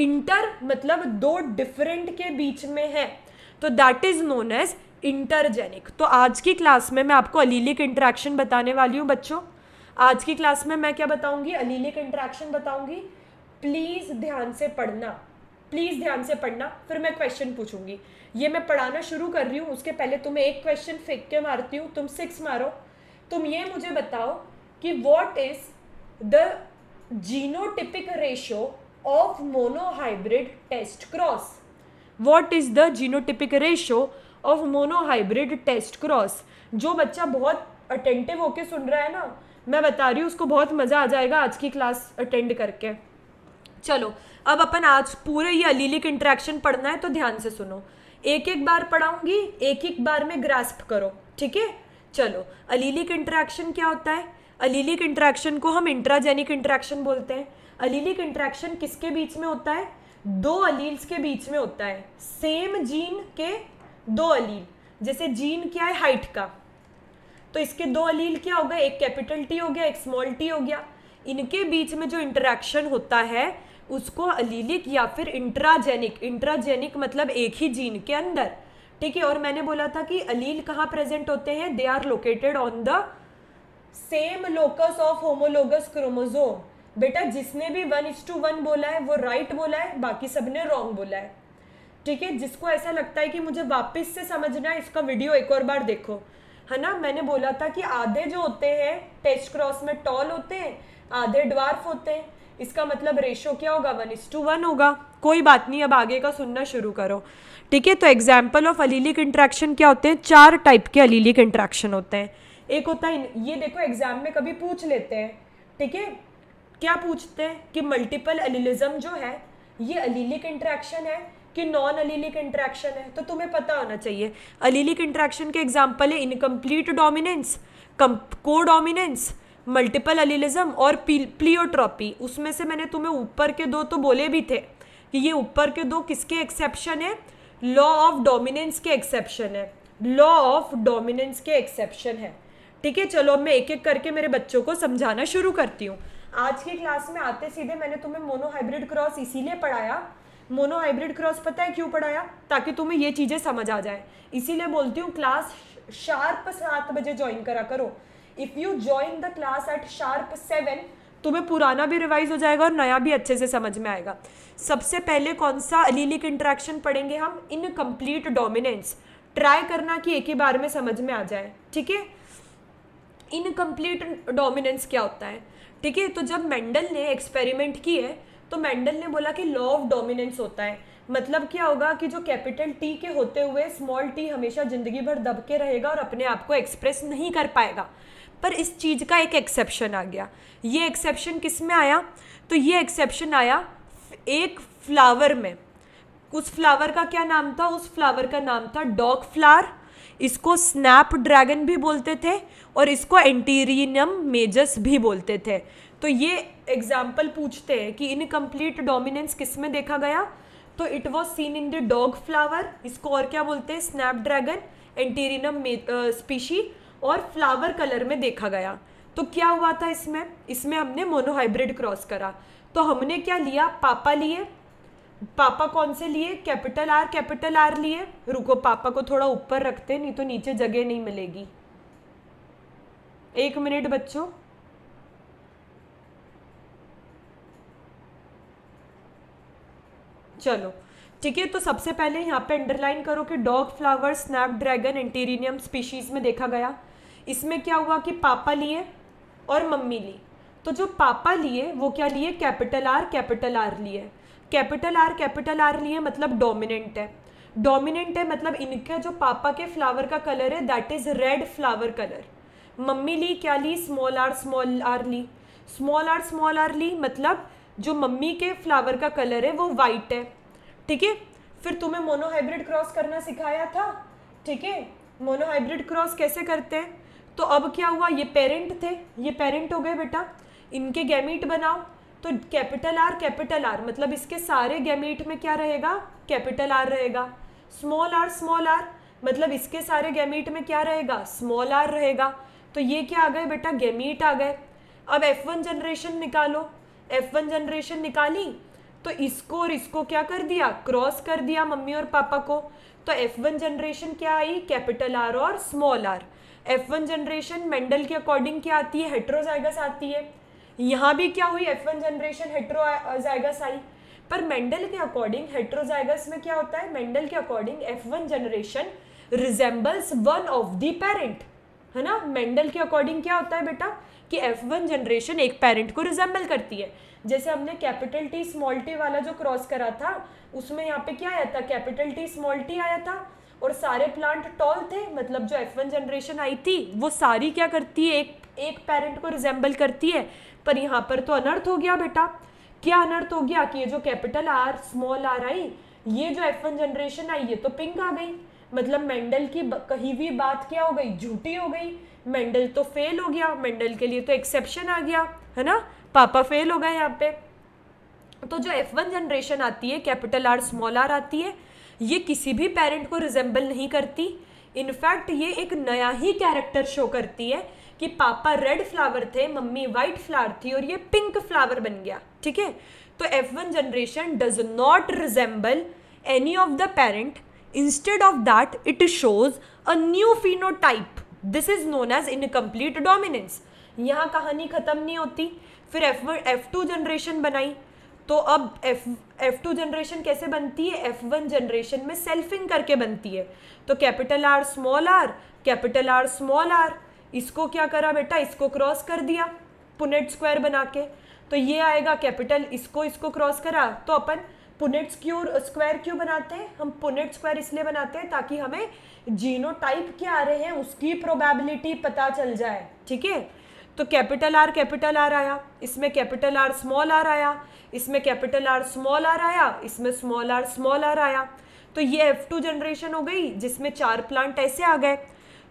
इंटर मतलब दो डिफरेंट के बीच में है तो that is known as intergenic तो आज की क्लास में मैं आपको अलीलिक इंट्रैक्शन बताने वाली हूँ बच्चों आज की क्लास में मैं क्या बताऊंगी अलीलिक इंट्रैक्शन बताऊंगी प्लीज़ ध्यान से पढ़ना प्लीज़ ध्यान से पढ़ना फिर मैं क्वेश्चन पूछूंगी ये मैं पढ़ाना शुरू कर रही हूँ उसके पहले तुम्हें एक क्वेश्चन फेंक के मारती हूँ तुम सिक्स मारो तुम ये मुझे बताओ कि what is the genotypic ratio of monohybrid test cross what is the genotypic ratio of monohybrid test cross जो बच्चा बहुत अटेंटिव होके सुन रहा है ना मैं बता रही हूँ उसको बहुत मज़ा आ जाएगा आज की क्लास अटेंड करके चलो अब अपन आज पूरे ये अलीलिक इंट्रैक्शन पढ़ना है तो ध्यान से सुनो एक एक बार पढ़ाऊंगी एक एक बार में ग्रास्प करो ठीक है चलो अलीलिक इंट्रैक्शन क्या होता है अलीलिक इंट्रैक्शन को हम इंट्राजेनिक इंट्रैक्शन बोलते हैं अलीलिक इंट्रैक्शन किसके बीच में होता है दो अलील्स के बीच में होता है सेम जीन के दो अलील जैसे जीन क्या है हाइट का तो इसके दो अलील क्या हो गए एक कैपिटल टी हो गया एक स्मॉल टी हो गया इनके बीच में जो इंटरेक्शन होता है उसको अलीलिक या फिर इंट्राजेनिक इंट्राजेनिक मतलब एक ही जीन के अंदर ठीक है और मैंने बोला था कि अलील कहाँ प्रेजेंट होते हैं they are located on the same locus of homologous chromosome बेटा जिसने भी वन इज टू वन बोला है वो राइट right बोला है बाकी सब ने रॉन्ग बोला है ठीक है जिसको ऐसा लगता है कि मुझे वापस से समझना है इसका वीडियो एक और बार देखो है ना मैंने बोला था कि आधे जो होते हैं टेस्ट क्रॉस में टॉल होते हैं आधे ड्वार्फ होते हैं इसका मतलब रेशो क्या होगा वन इज टू वन होगा कोई बात नहीं अब आगे का सुनना शुरू करो ठीक है तो एग्जाम्पल ऑफ अलीलिक इंट्रैक्शन क्या होते हैं चार टाइप के अलीलिक इंट्रैक्शन होते हैं एक होता है ये देखो एग्जाम में कभी पूछ लेते हैं ठीक है क्या पूछते हैं कि मल्टीपल अलीलिज्म जो है ये अलीलिक इंट्रैक्शन है कि नॉन अलीलिक इंट्रैक्शन है तो तुम्हें पता होना चाहिए अलीलिक इंट्रैक्शन के एग्जाम्पल है incomplete dominance codominance multiple allelism और प्लियोट्रॉपी उसमें से मैंने तुम्हें ऊपर के दो तो बोले भी थे कि ये ऊपर के दो किसके एक्सेप्शन है लॉ ऑफ डोमिनेंस के एक्सेप्शन है लॉ ऑफ डोमिनेंस के एक्सेप्शन है ठीक है चलो अब मैं एक एक करके मेरे बच्चों को समझाना शुरू करती हूँ आज की क्लास में आते सीधे मैंने तुम्हें मोनोहाइब्रिड क्रॉस इसीलिए पढ़ाया मोनो हाइब्रिड क्रॉस पता है क्यों पढ़ाया ताकि तुम्हें ये चीज़ें समझ आ जाए इसीलिए बोलती हूँ क्लास शार्प सात बजे ज्वाइन करा करो if you join the class at sharp seven तुम्हें पुराना भी रिवाइज हो जाएगा और नया भी अच्छे से समझ में आएगा सबसे पहले कौन सा अलीलिक इंट्रैक्शन पढ़ेंगे हम इनकम्प्लीट डोमिनेंस ट्राई करना कि एक ही बार में समझ में आ जाए ठीक है इनकम्प्लीट डोमिनेंस क्या होता है ठीक है तो जब मेंडल ने एक्सपेरिमेंट किए तो मेंडल ने बोला कि लॉ ऑफ डोमिनेंस होता है मतलब क्या होगा कि जो कैपिटल टी के होते हुए स्मॉल टी हमेशा ज़िंदगी भर दब के रहेगा और अपने आप को एक्सप्रेस नहीं कर पाएगा पर इस चीज़ का एक एक्सेप्शन आ गया ये एक्सेप्शन किस में आया तो ये एक्सेप्शन आया एक फ्लावर में उस फ्लावर का क्या नाम था उस फ्लावर का नाम था डॉग फ्लावर इसको स्नैप ड्रैगन भी बोलते थे और इसको एंटीरियम मेजस भी बोलते थे तो ये एग्जाम्पल पूछते हैं कि इनकम्प्लीट डोमिनेंस किस में देखा गया तो it was seen in the dog flower इसको और क्या बोलते हैं ड्रैगन एंटीरिनम स्पीशी और फ्लावर कलर में देखा गया तो क्या हुआ था इसमें इसमें हमने मोनोहाइब्रिड क्रॉस करा तो हमने क्या लिया पापा लिए पापा कौन से लिए कैपिटल आर कैपिटल आर लिए रुको पापा को थोड़ा ऊपर रखते नहीं तो नीचे जगह नहीं मिलेगी एक मिनट बच्चों चलो ठीक है तो सबसे पहले यहाँ पे अंडरलाइन करो कि dog flower snapdragon antirrhinum species में देखा गया इसमें क्या हुआ कि पापा लिए और मम्मी ली तो जो पापा लिए वो क्या लिए कैपिटल आर कैपिटल आर लिए कैपिटल आर कैपिटल आर लिए मतलब डोमिनेंट है डोमिनेंट है मतलब इनके जो पापा के फ्लावर का कलर है that is red flower colour mummy ली क्या ली स्मॉल आर स्मॉल आर ली स्मॉल आर स्मॉल आर ली मतलब जो मम्मी के फ्लावर का कलर है वो वाइट है ठीक है फिर तुम्हें मोनोहाइब्रिड क्रॉस करना सिखाया था ठीक है मोनोहाइब्रिड क्रॉस कैसे करते हैं तो अब क्या हुआ ये पेरेंट थे ये पेरेंट हो गए बेटा इनके गैमिट बनाओ तो कैपिटल आर कैपिटल आर मतलब इसके सारे गैमिट में क्या रहेगा कैपिटल आर रहेगा स्मॉल आर स्मॉल आर मतलब इसके सारे गैमिट में क्या रहेगा स्मॉल आर रहेगा तो ये क्या आ गए बेटा गैमीट आ गए अब एफ वन जनरेशन निकालो एफ वन जनरेशन निकाली तो इसको और इसको क्या कर दिया क्रॉस कर दिया मम्मी और पापा को तो एफ वन जनरेशन क्या आई कैपिटल आर और small R F one generation Mendel के अकॉर्डिंग क्या आती है हेट्रोजाइगस आती है यहाँ भी क्या हुई एफ वन जनरेशन हेट्रोजाइगस आई पर मेंडल के अकॉर्डिंग हेट्रोजाइगस में क्या होता है मेंडल के according F one generation resembles one of the parent है ना मेंडल के अकॉर्डिंग क्या होता है बेटा कि एफ वन जनरेशन एक पेरेंट को रिजेंबल करती है जैसे हमने कैपिटल टी स्मॉल टी वाला जो क्रॉस करा था उसमें यहाँ पे क्या आया था कैपिटल टी स्मॉल टी आया था और सारे प्लांट टॉल थे मतलब जो एफ वन जनरेशन आई थी वो सारी क्या करती है एक एक पेरेंट को रिजेंबल करती है पर यहाँ पर तो अनर्थ हो गया बेटा क्या अनर्थ हो गया कि ये जो कैपिटल आर स्मॉल आर आई ये जो एफ वन जनरेशन आई ये तो पिंक आ गई मतलब मेंडल की कही भी बात क्या हो गई झूठी हो गई मेंडल तो फेल हो गया मेंडल के लिए तो एक्सेप्शन आ गया है ना पापा फेल हो गए यहाँ पे तो जो एफ वन जनरेशन आती है कैपिटल आर स्मॉल आर आती है ये किसी भी पेरेंट को रिजेंबल नहीं करती इनफैक्ट ये एक नया ही कैरेक्टर शो करती है कि पापा रेड फ्लावर थे मम्मी वाइट फ्लावर थी और ये पिंक फ्लावर बन गया ठीक है तो F one generation does not resemble any of the parent instead of that it shows a new phenotype this is known as incomplete dominance यहाँ कहानी ख़त्म नहीं होती फिर F one F two generation बनाई तो अब एफ एफ टू जनरेशन कैसे बनती है एफ वन जनरेशन में सेल्फिंग करके बनती है तो capital R small R capital R small R इसको क्या करा बेटा इसको क्रॉस कर दिया पुनेट स्क्वायर बना के तो ये आएगा कैपिटल इसको इसको क्रॉस करा तो अपन पुनेट क्यूर स्क्वायर क्यों बनाते हैं हम पुनेट स्क्वायर इसलिए बनाते हैं ताकि हमें टाइप के आ रहे हैं उसकी प्रोबेबिलिटी पता चल जाए ठीक है तो कैपिटल आर कैपिटल आर आया इसमें कैपिटल आर स्मॉल आर आया इसमें कैपिटल आर स्मॉल आर आया इसमें स्मॉल आर स्मॉल आर आया तो ये एफ टू जनरेशन हो गई जिसमें चार प्लांट ऐसे आ गए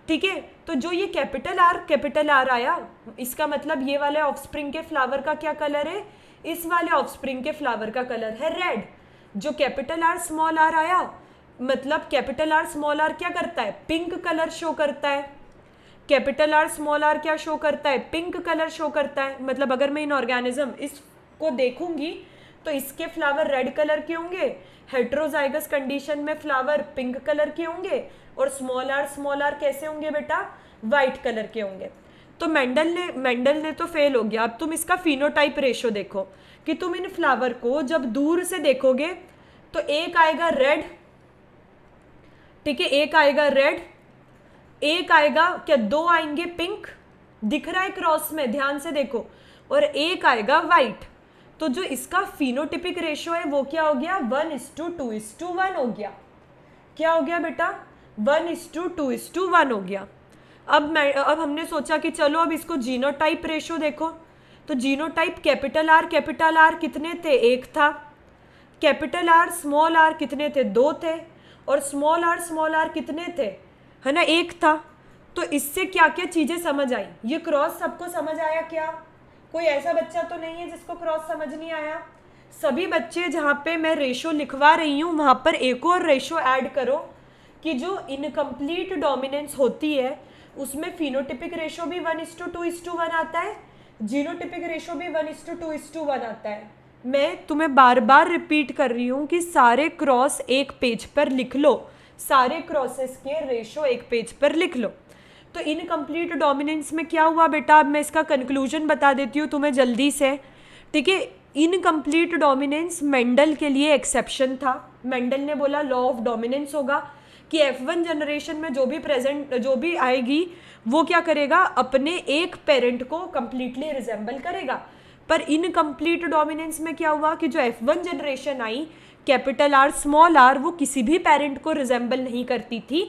ठीक है तो जो ये कैपिटल आर कैपिटल आर आया इसका मतलब ये वाले स्प्रिंग के फ्लावर का क्या कलर है इस वाले ऑफस्प्रिंग के फ्लावर का कलर है रेड जो कैपिटल आर स्मॉल आर आया मतलब कैपिटल आर स्मॉल आर क्या करता है पिंक कलर शो करता है कैपिटल आर स्मॉल आर क्या शो करता है पिंक कलर शो करता है मतलब अगर मैं इन ऑर्गेनिज्म इसको देखूंगी तो इसके फ्लावर रेड कलर के होंगे हेट्रोजाइगस कंडीशन में फ्लावर पिंक कलर के होंगे और स्मॉल आर स्मॉल आर कैसे होंगे बेटा वाइट कलर के होंगे तो मेंडल ने मेंडल ने तो फेल हो गया अब तुम इसका फिनोटाइप रेशो देखो कि तुम इन फ्लावर को जब दूर से देखोगे तो एक आएगा रेड ठीक है एक आएगा रेड एक आएगा क्या दो आएंगे पिंक दिख रहा है क्रॉस में ध्यान से देखो और एक आएगा वाइट तो जो इसका फिनोटिपिक रेशो है वो क्या हो गया one is to two is to to one गया क्या हो गया बेटा one is to two is to to one गया अब मैं अब हमने सोचा कि चलो अब इसको जीनोटाइप रेशो देखो तो genotype capital R capital R कितने थे एक था कैपिटल आर स्मॉल आर कितने थे दो थे और स्मॉल आर स्मॉल आर कितने थे है ना एक था तो इससे क्या क्या चीज़ें समझ आई ये क्रॉस सबको समझ आया क्या कोई ऐसा बच्चा तो नहीं है जिसको क्रॉस समझ नहीं आया सभी बच्चे जहाँ पे मैं रेशो लिखवा रही हूँ वहाँ पर एक और रेशो ऐड करो कि जो इनकम्प्लीट डोमिनेंस होती है उसमें फिनोटिपिक रेशो भी one is to two two is to one है जीनोटिपिक रेशो भी one is to two is to to one है मैं तुम्हें बार बार रिपीट कर रही हूँ कि सारे क्रॉस एक पेज पर लिख लो सारे क्रॉसेस के रेशो एक पेज पर लिख लो तो इनकम्प्लीट डोमिनेंस में क्या हुआ बेटा अब मैं इसका कंक्लूजन बता देती हूँ तुम्हें जल्दी से ठीक है इनकम्प्लीट डोमिनेंस मेंडल के लिए एक्सेप्शन था मेंडल ने बोला लॉ ऑफ डोमिनेंस होगा कि वन जनरेशन में जो भी प्रेजेंट जो भी आएगी वो क्या करेगा अपने एक पेरेंट को कम्प्लीटली रिजेंबल करेगा पर इनकम्प्लीट डोमिनेंस में क्या हुआ कि जो एफ वन जनरेशन आई कैपिटल आर स्मॉल आर वो किसी भी पेरेंट को रिजेंबल नहीं करती थी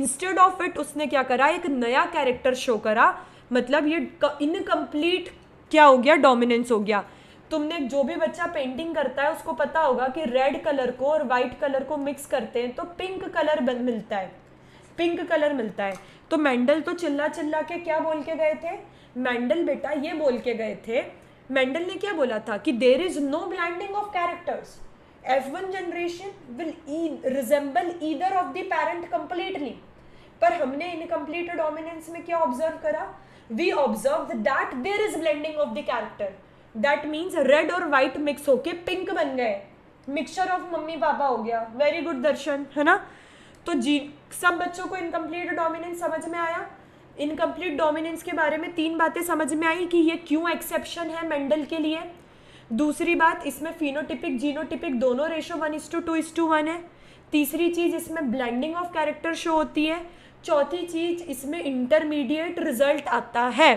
इंस्टेड ऑफ इट उसने क्या करा एक नया कैरेक्टर शो करा मतलब ये इनकम्प्लीट क्या हो गया डोमिनेंस हो गया तुमने जो भी बच्चा पेंटिंग करता है उसको पता होगा कि रेड कलर को और वाइट कलर को मिक्स करते हैं तो पिंक कलर मिलता है पिंक कलर मिलता है तो मैंडल तो चिल्ला चिल्ला के क्या बोल के गए थे मैंडल बेटा ये बोल के गए थे मैंडल ने क्या बोला था कि there is no blending of characters F one generation will resemble either of the parent completely पर हमने इनकम्प्लीट डोमिनेंस में क्या ऑब्जर्व करा we observe that there is blending of the character that means red और white mix होके pink बन गए mixture of mummy papa हो गया वेरी गुड दर्शन है ना तो जी सब बच्चों को इनकम्प्लीट डोमिनेंस समझ में आया इनकम्प्लीट डोमिनेंस के बारे में तीन बातें समझ में आई कि ये क्यों एक्सेप्शन है मेंडल के लिए दूसरी बात इसमें फिनोटिपिक जीनोटिपिक दोनों ratio one is to two is to to one तीसरी चीज़ इसमें ब्लेंडिंग ऑफ कैरेक्टर शो होती है चौथी चीज़ इसमें इंटरमीडिएट रिजल्ट आता है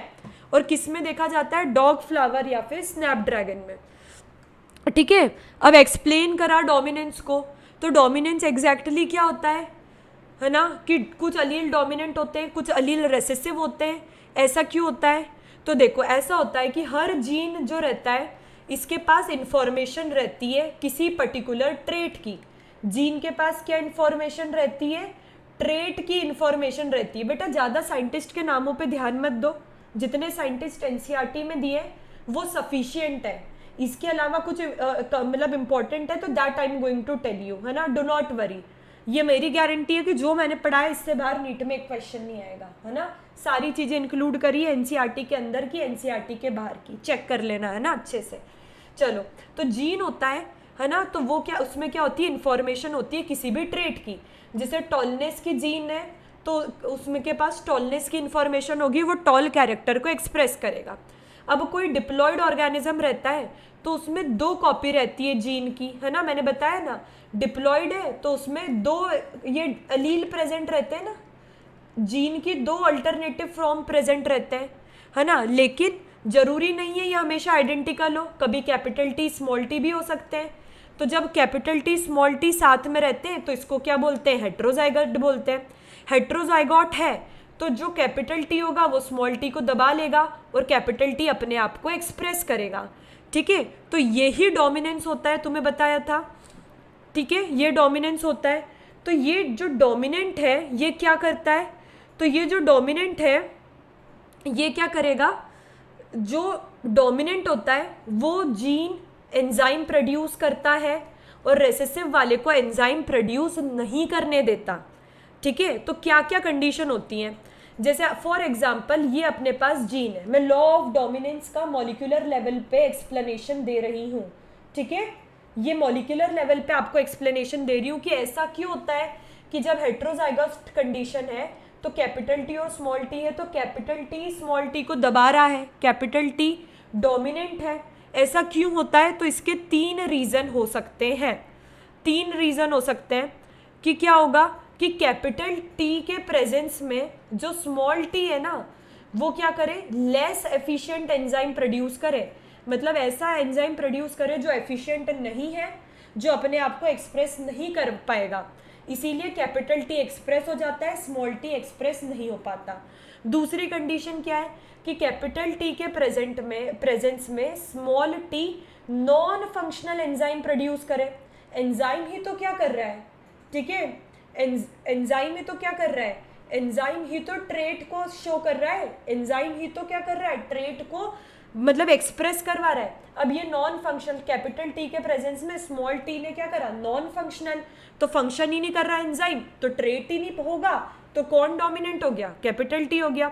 और किस में देखा जाता है डॉग फ्लावर या फिर स्नैपड्रैगन में ठीक है अब एक्सप्लेन करा डोमिनेंस को तो डोमिनेंस एग्जैक्टली exactly क्या होता है है ना कि कुछ अलील डोमिनेंट होते हैं कुछ अलील रेसेसिव होते हैं ऐसा क्यों होता है तो देखो ऐसा होता है कि हर जीन जो रहता है इसके पास इंफॉर्मेशन रहती है किसी पर्टिकुलर ट्रेट की जीन के पास क्या इन्फॉर्मेशन रहती है ट्रेट की इन्फॉर्मेशन रहती है बेटा ज़्यादा साइंटिस्ट के नामों पे ध्यान मत दो जितने साइंटिस्ट एन e में दिए वो सफिशियंट है इसके अलावा कुछ मतलब इंपॉर्टेंट है तो that I am going to tell you है ना डो नॉट वरी ये मेरी गारंटी है कि जो मैंने पढ़ा है इससे बाहर नीट में एक क्वेश्चन नहीं आएगा है ना सारी चीज़ें इंक्लूड करिए एनसीआरटी e के अंदर की एनसीईआरटी e के बाहर की चेक कर लेना है ना अच्छे से चलो तो जीन होता है है ना तो वो क्या उसमें क्या होती है इन्फॉर्मेशन होती है किसी भी ट्रेट की जैसे टॉलनेस की जीन है तो उसमें के पास टॉलनेस की इन्फॉर्मेशन होगी वो टॉल कैरेक्टर को एक्सप्रेस करेगा अब कोई डिप्लॉयड ऑर्गेनिज्म रहता है तो उसमें दो कॉपी रहती है जीन की है ना मैंने बताया ना डिप्लॉयड है तो उसमें दो ये अलील प्रेजेंट रहते हैं ना जीन की दो अल्टरनेटिव फॉर्म प्रेजेंट रहते हैं है ना लेकिन ज़रूरी नहीं है ये हमेशा आइडेंटिकल हो कभी कैपिटल टी स्मॉल टी भी हो सकते हैं तो जब कैपिटल टी स्मॉल टी साथ में रहते हैं तो इसको क्या बोलते हैं हेट्रोजाइगट बोलते हैं हेट्रोजाइगॉट है तो जो कैपिटल टी होगा वो स्मॉल टी को दबा लेगा और कैपिटल टी अपने आप को एक्सप्रेस करेगा ठीक है तो यही डोमिनेंस होता है तुम्हें बताया था ठीक है ये डोमिनेंस होता है तो ये जो डोमिनेंट है ये क्या करता है तो ये जो डोमिनेंट है ये क्या करेगा जो डोमिनेंट होता है वो जीन एंजाइम प्रोड्यूस करता है और रेसेसिव वाले को एंजाइम प्रोड्यूस नहीं करने देता ठीक है तो क्या क्या कंडीशन होती हैं जैसे फॉर एग्जाम्पल ये अपने पास जीन है मैं लॉ ऑफ डोमिनेंस का मॉलिकुलर लेवल पे एक्सप्लेनेशन दे रही हूँ ठीक है ये मॉलिकुलर लेवल पे आपको एक्सप्लेनेशन दे रही हूँ कि ऐसा क्यों होता है कि जब हेट्रोजाइगस्ट कंडीशन है तो कैपिटल टी और स्मॉल टी है तो कैपिटल टी स्मॉल टी को दबा रहा है कैपिटल टी डोमिनेंट है ऐसा क्यों होता है तो इसके तीन रीज़न हो सकते हैं तीन रीज़न हो सकते हैं कि क्या होगा कि कैपिटल टी के प्रेजेंस में जो स्मॉल टी है ना वो क्या करे लेस एफिशिएंट एंजाइम प्रोड्यूस करे मतलब ऐसा एंजाइम प्रोड्यूस करे जो एफिशिएंट नहीं है जो अपने आप को एक्सप्रेस नहीं कर पाएगा इसीलिए कैपिटल टी एक्सप्रेस हो जाता है स्मॉल टी एक्सप्रेस नहीं हो पाता दूसरी कंडीशन क्या है कि कैपिटल टी के प्रेजेंट में प्रेजेंस में small T non functional enzyme produce करे एंजाइम ही तो क्या कर रहा है ठीक है एंजाइम ही तो क्या कर रहा है एंजाइम ही तो ट्रेट को शो कर रहा है एंजाइम ही तो क्या कर रहा है ट्रेट को मतलब एक्सप्रेस करवा रहा है अब ये नॉन फंक्शनल कैपिटल टी के प्रेजेंस में स्मॉल टी ने क्या करा नॉन फंक्शनल तो फंक्शन ही नहीं कर रहा एंजाइम तो ट्रेट ही नहीं होगा तो कौन डोमिनेंट हो गया कैपिटल टी हो गया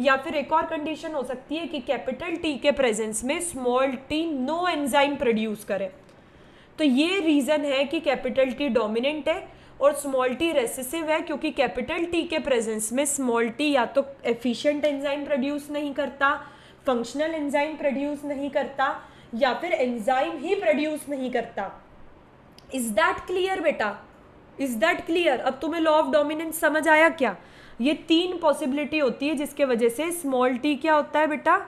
या फिर एक और कंडीशन हो सकती है कि कैपिटल टी के प्रेजेंस में small T no enzyme produce करे तो ये रीज़न है कि कैपिटल टी डोमिनेंट है और स्मॉल टी रेसिसिव है क्योंकि कैपिटल टी के प्रेजेंस में स्मॉल टी या तो एफिशिएंट एंजाइम प्रोड्यूस नहीं करता फंक्शनल एंजाइम प्रोड्यूस नहीं करता या फिर एंजाइम ही प्रोड्यूस नहीं करता इज दैट क्लियर बेटा इज दैट क्लियर अब तुम्हें लॉ ऑफ डोमिनेंस समझ आया क्या ये तीन पॉसिबिलिटी होती है जिसके वजह से स्मॉल टी क्या होता है बेटा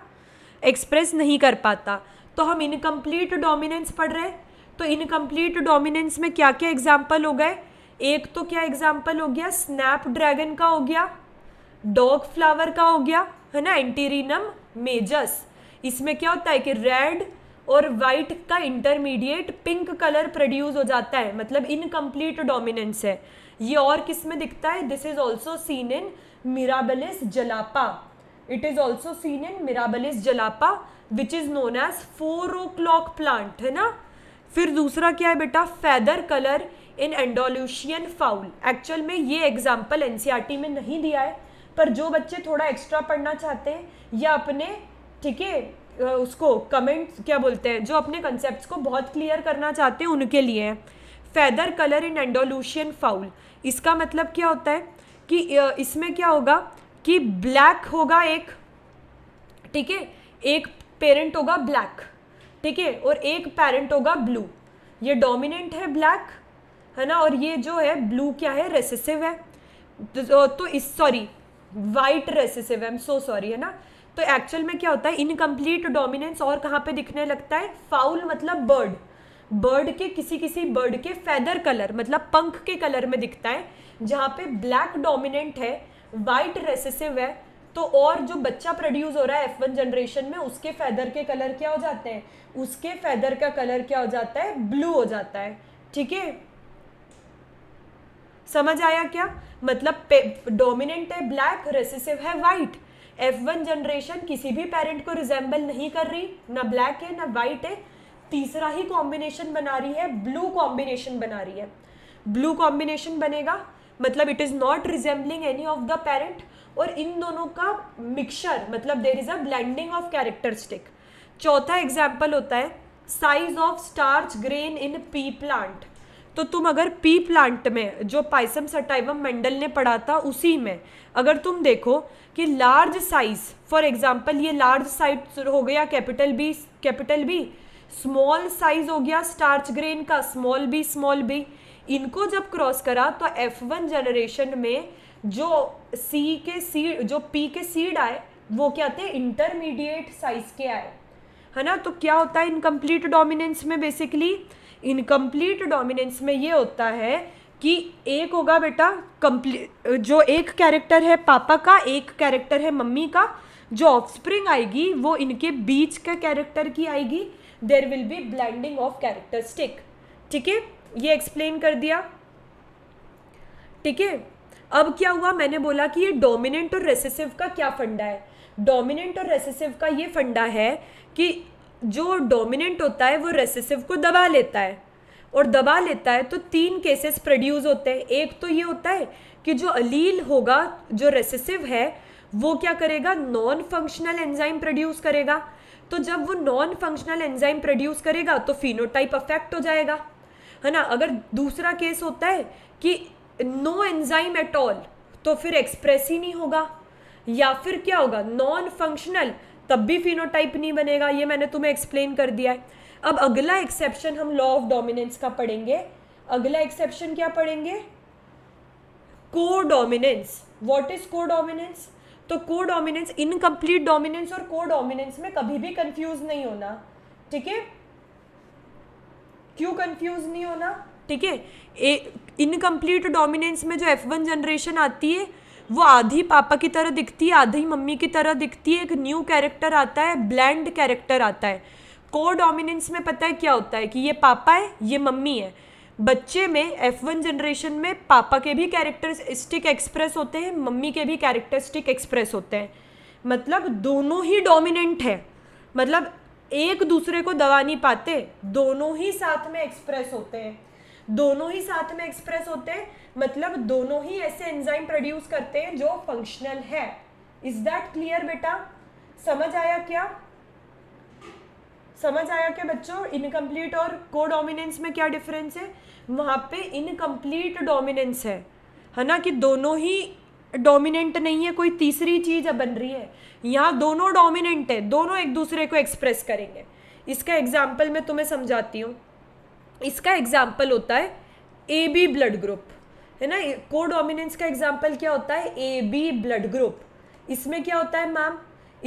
एक्सप्रेस नहीं कर पाता तो हम इनकम्प्लीट डोमिनेंस पढ़ रहे तो इनकम्प्लीट डोमिनेंस में क्या क्या एग्जाम्पल हो गए एक तो क्या एग्जाम्पल हो गया स्नैप ड्रैगन का हो गया डॉग फ्लावर का हो गया है ना एंटीरिनम मेजस इसमें क्या होता है कि रेड और वाइट का इंटरमीडिएट पिंक कलर प्रोड्यूस हो जाता है मतलब इनकम्प्लीट डोमिनेंस है ये और किस में दिखता है this is also seen in Mirabilis jalapa it is also seen in Mirabilis jalapa which is known as four o'clock plant है ना फिर दूसरा क्या है बेटा feather colour in Andalusian fowl actual में ये एग्जाम्पल एन e में नहीं दिया है पर जो बच्चे थोड़ा एक्स्ट्रा पढ़ना चाहते हैं या अपने ठीक है उसको कमेंट्स क्या बोलते हैं जो अपने कंसेप्ट को बहुत क्लियर करना चाहते हैं उनके लिए feather colour in Andalusian fowl इसका मतलब क्या होता है कि इसमें क्या होगा कि ब्लैक होगा एक ठीक है एक पेरेंट होगा ब्लैक ठीक है और एक पेरेंट होगा ब्लू ये डोमिनेंट है ब्लैक है ना और ये जो है ब्लू क्या है रेसेसिव है तो, तो, तो इस सॉरी वाइट रेसेसिव है एम सो सॉरी है ना तो एक्चुअल में क्या होता है इनकम्प्लीट डोमिनेंस और कहाँ पे दिखने लगता है फाउल मतलब बर्ड बर्ड के किसी किसी बर्ड के फैदर कलर मतलब पंख के कलर में दिखता है जहाँ पे ब्लैक डोमिनेंट है वाइट रेसेसिव है तो और जो बच्चा प्रोड्यूस हो रहा है एफ वन जनरेशन में उसके फैदर के कलर क्या हो जाते हैं उसके फैदर का कलर क्या हो जाता है ब्लू हो जाता है ठीक है समझ आया क्या मतलब डोमिनेंट है ब्लैक रेसिसिव है वाइट एफ वन जनरेशन किसी भी पेरेंट को रिजेंबल नहीं कर रही ना ब्लैक है ना वाइट है तीसरा ही कॉम्बिनेशन बना रही है ब्लू कॉम्बिनेशन बना रही है ब्लू कॉम्बिनेशन बनेगा मतलब it is not resembling any of the parent और इन दोनों का मिक्सचर मतलब there is a blending of characteristic चौथा एग्जाम्पल होता है size of starch grain in pea plant तो तुम अगर पी प्लांट में जो पाइसम सटाइवम मेंडल ने पढ़ा था उसी में अगर तुम देखो कि लार्ज साइज फॉर एग्जाम्पल ये लार्ज साइज हो गया capital B capital B small size हो गया स्टार्च ग्रेन का स्मॉल बी स्मॉल बी इनको जब क्रॉस करा तो एफ वन जनरेशन में जो सी के सीड जो पी के सीड आए वो क्या थे इंटरमीडिएट साइज के आए है ना तो क्या होता है इनकम्प्लीट डोमिनेंस में बेसिकली इनकम्प्लीट डोमिनेंस में ये होता है कि एक होगा बेटा कम्प्लीट जो एक कैरेक्टर है पापा का एक कैरेक्टर है मम्मी का जो ऑफस्प्रिंग आएगी वो इनके बीच के कैरेक्टर की आएगी there will be blending of characteristic ठीक है ये एक्सप्लेन कर दिया ठीक है अब क्या हुआ मैंने बोला कि ये डोमिनेंट और रेसेसिव का क्या फंडा है डोमिनेंट और रेसेसिव का ये फंडा है कि जो डोमिनेंट होता है वो रेसेसिव को दबा लेता है और दबा लेता है तो तीन केसेस प्रोड्यूस होते हैं एक तो ये होता है कि जो अलील होगा जो रेसेसिव है वो क्या करेगा नॉन फंक्शनल एंजाइम प्रोड्यूस करेगा तो जब वो नॉन फंक्शनल एंजाइम प्रोड्यूस करेगा तो फिनोटाइप अफेक्ट हो जाएगा है ना अगर दूसरा केस होता है कि नो एंजाइम एट ऑल तो फिर एक्सप्रेस ही नहीं होगा या फिर क्या होगा नॉन फंक्शनल तब भी फिनोटाइप नहीं बनेगा ये मैंने तुम्हें एक्सप्लेन कर दिया है अब अगला एक्सेप्शन हम लॉ ऑफ डोमिनेंस का पढ़ेंगे अगला एक्सेप्शन क्या पढ़ेंगे codominance what is codominance तो को डोमिनेंस इनकम्प्लीट डोमिनेंस और को डोमिनेंस में कभी भी कंफ्यूज नहीं होना ठीक है क्यों कंफ्यूज नहीं होना ठीक है इनकम्प्लीट डोमिनेंस में जो एफ वन जनरेशन आती है वो आधी पापा की तरह दिखती है आधी मम्मी की तरह दिखती है एक न्यू कैरेक्टर आता है ब्लैंड कैरेक्टर आता है को डोमिनेंस में पता है क्या होता है कि ये पापा है ये मम्मी है बच्चे में एफ वन जनरेशन में पापा के भी कैरेक्टरिस्टिक एक्सप्रेस होते हैं मम्मी के भी कैरेक्टरिस्टिक एक्सप्रेस होते हैं मतलब दोनों ही डोमिनेंट है मतलब एक दूसरे को दबा नहीं पाते दोनों ही साथ में एक्सप्रेस होते हैं दोनों ही साथ में एक्सप्रेस होते हैं मतलब दोनों ही ऐसे एंजाइम प्रोड्यूस करते हैं जो फंक्शनल है इज दैट क्लियर बेटा समझ आया क्या समझ आया क्या बच्चों इनकम्प्लीट और को डोमिनेंस में क्या डिफरेंस है वहाँ पे इनकम्प्लीट डोमिनेंस है है ना कि दोनों ही डोमिनेंट नहीं है कोई तीसरी चीज़ बन रही है यहाँ दोनों डोमिनेंट है दोनों एक दूसरे को एक्सप्रेस करेंगे इसका एग्जाम्पल मैं तुम्हें समझाती हूँ इसका एग्जाम्पल होता है ए बी ब्लड ग्रुप है ना को डोमिनेंस का एग्जाम्पल क्या होता है ए बी ब्लड ग्रुप इसमें क्या होता है मैम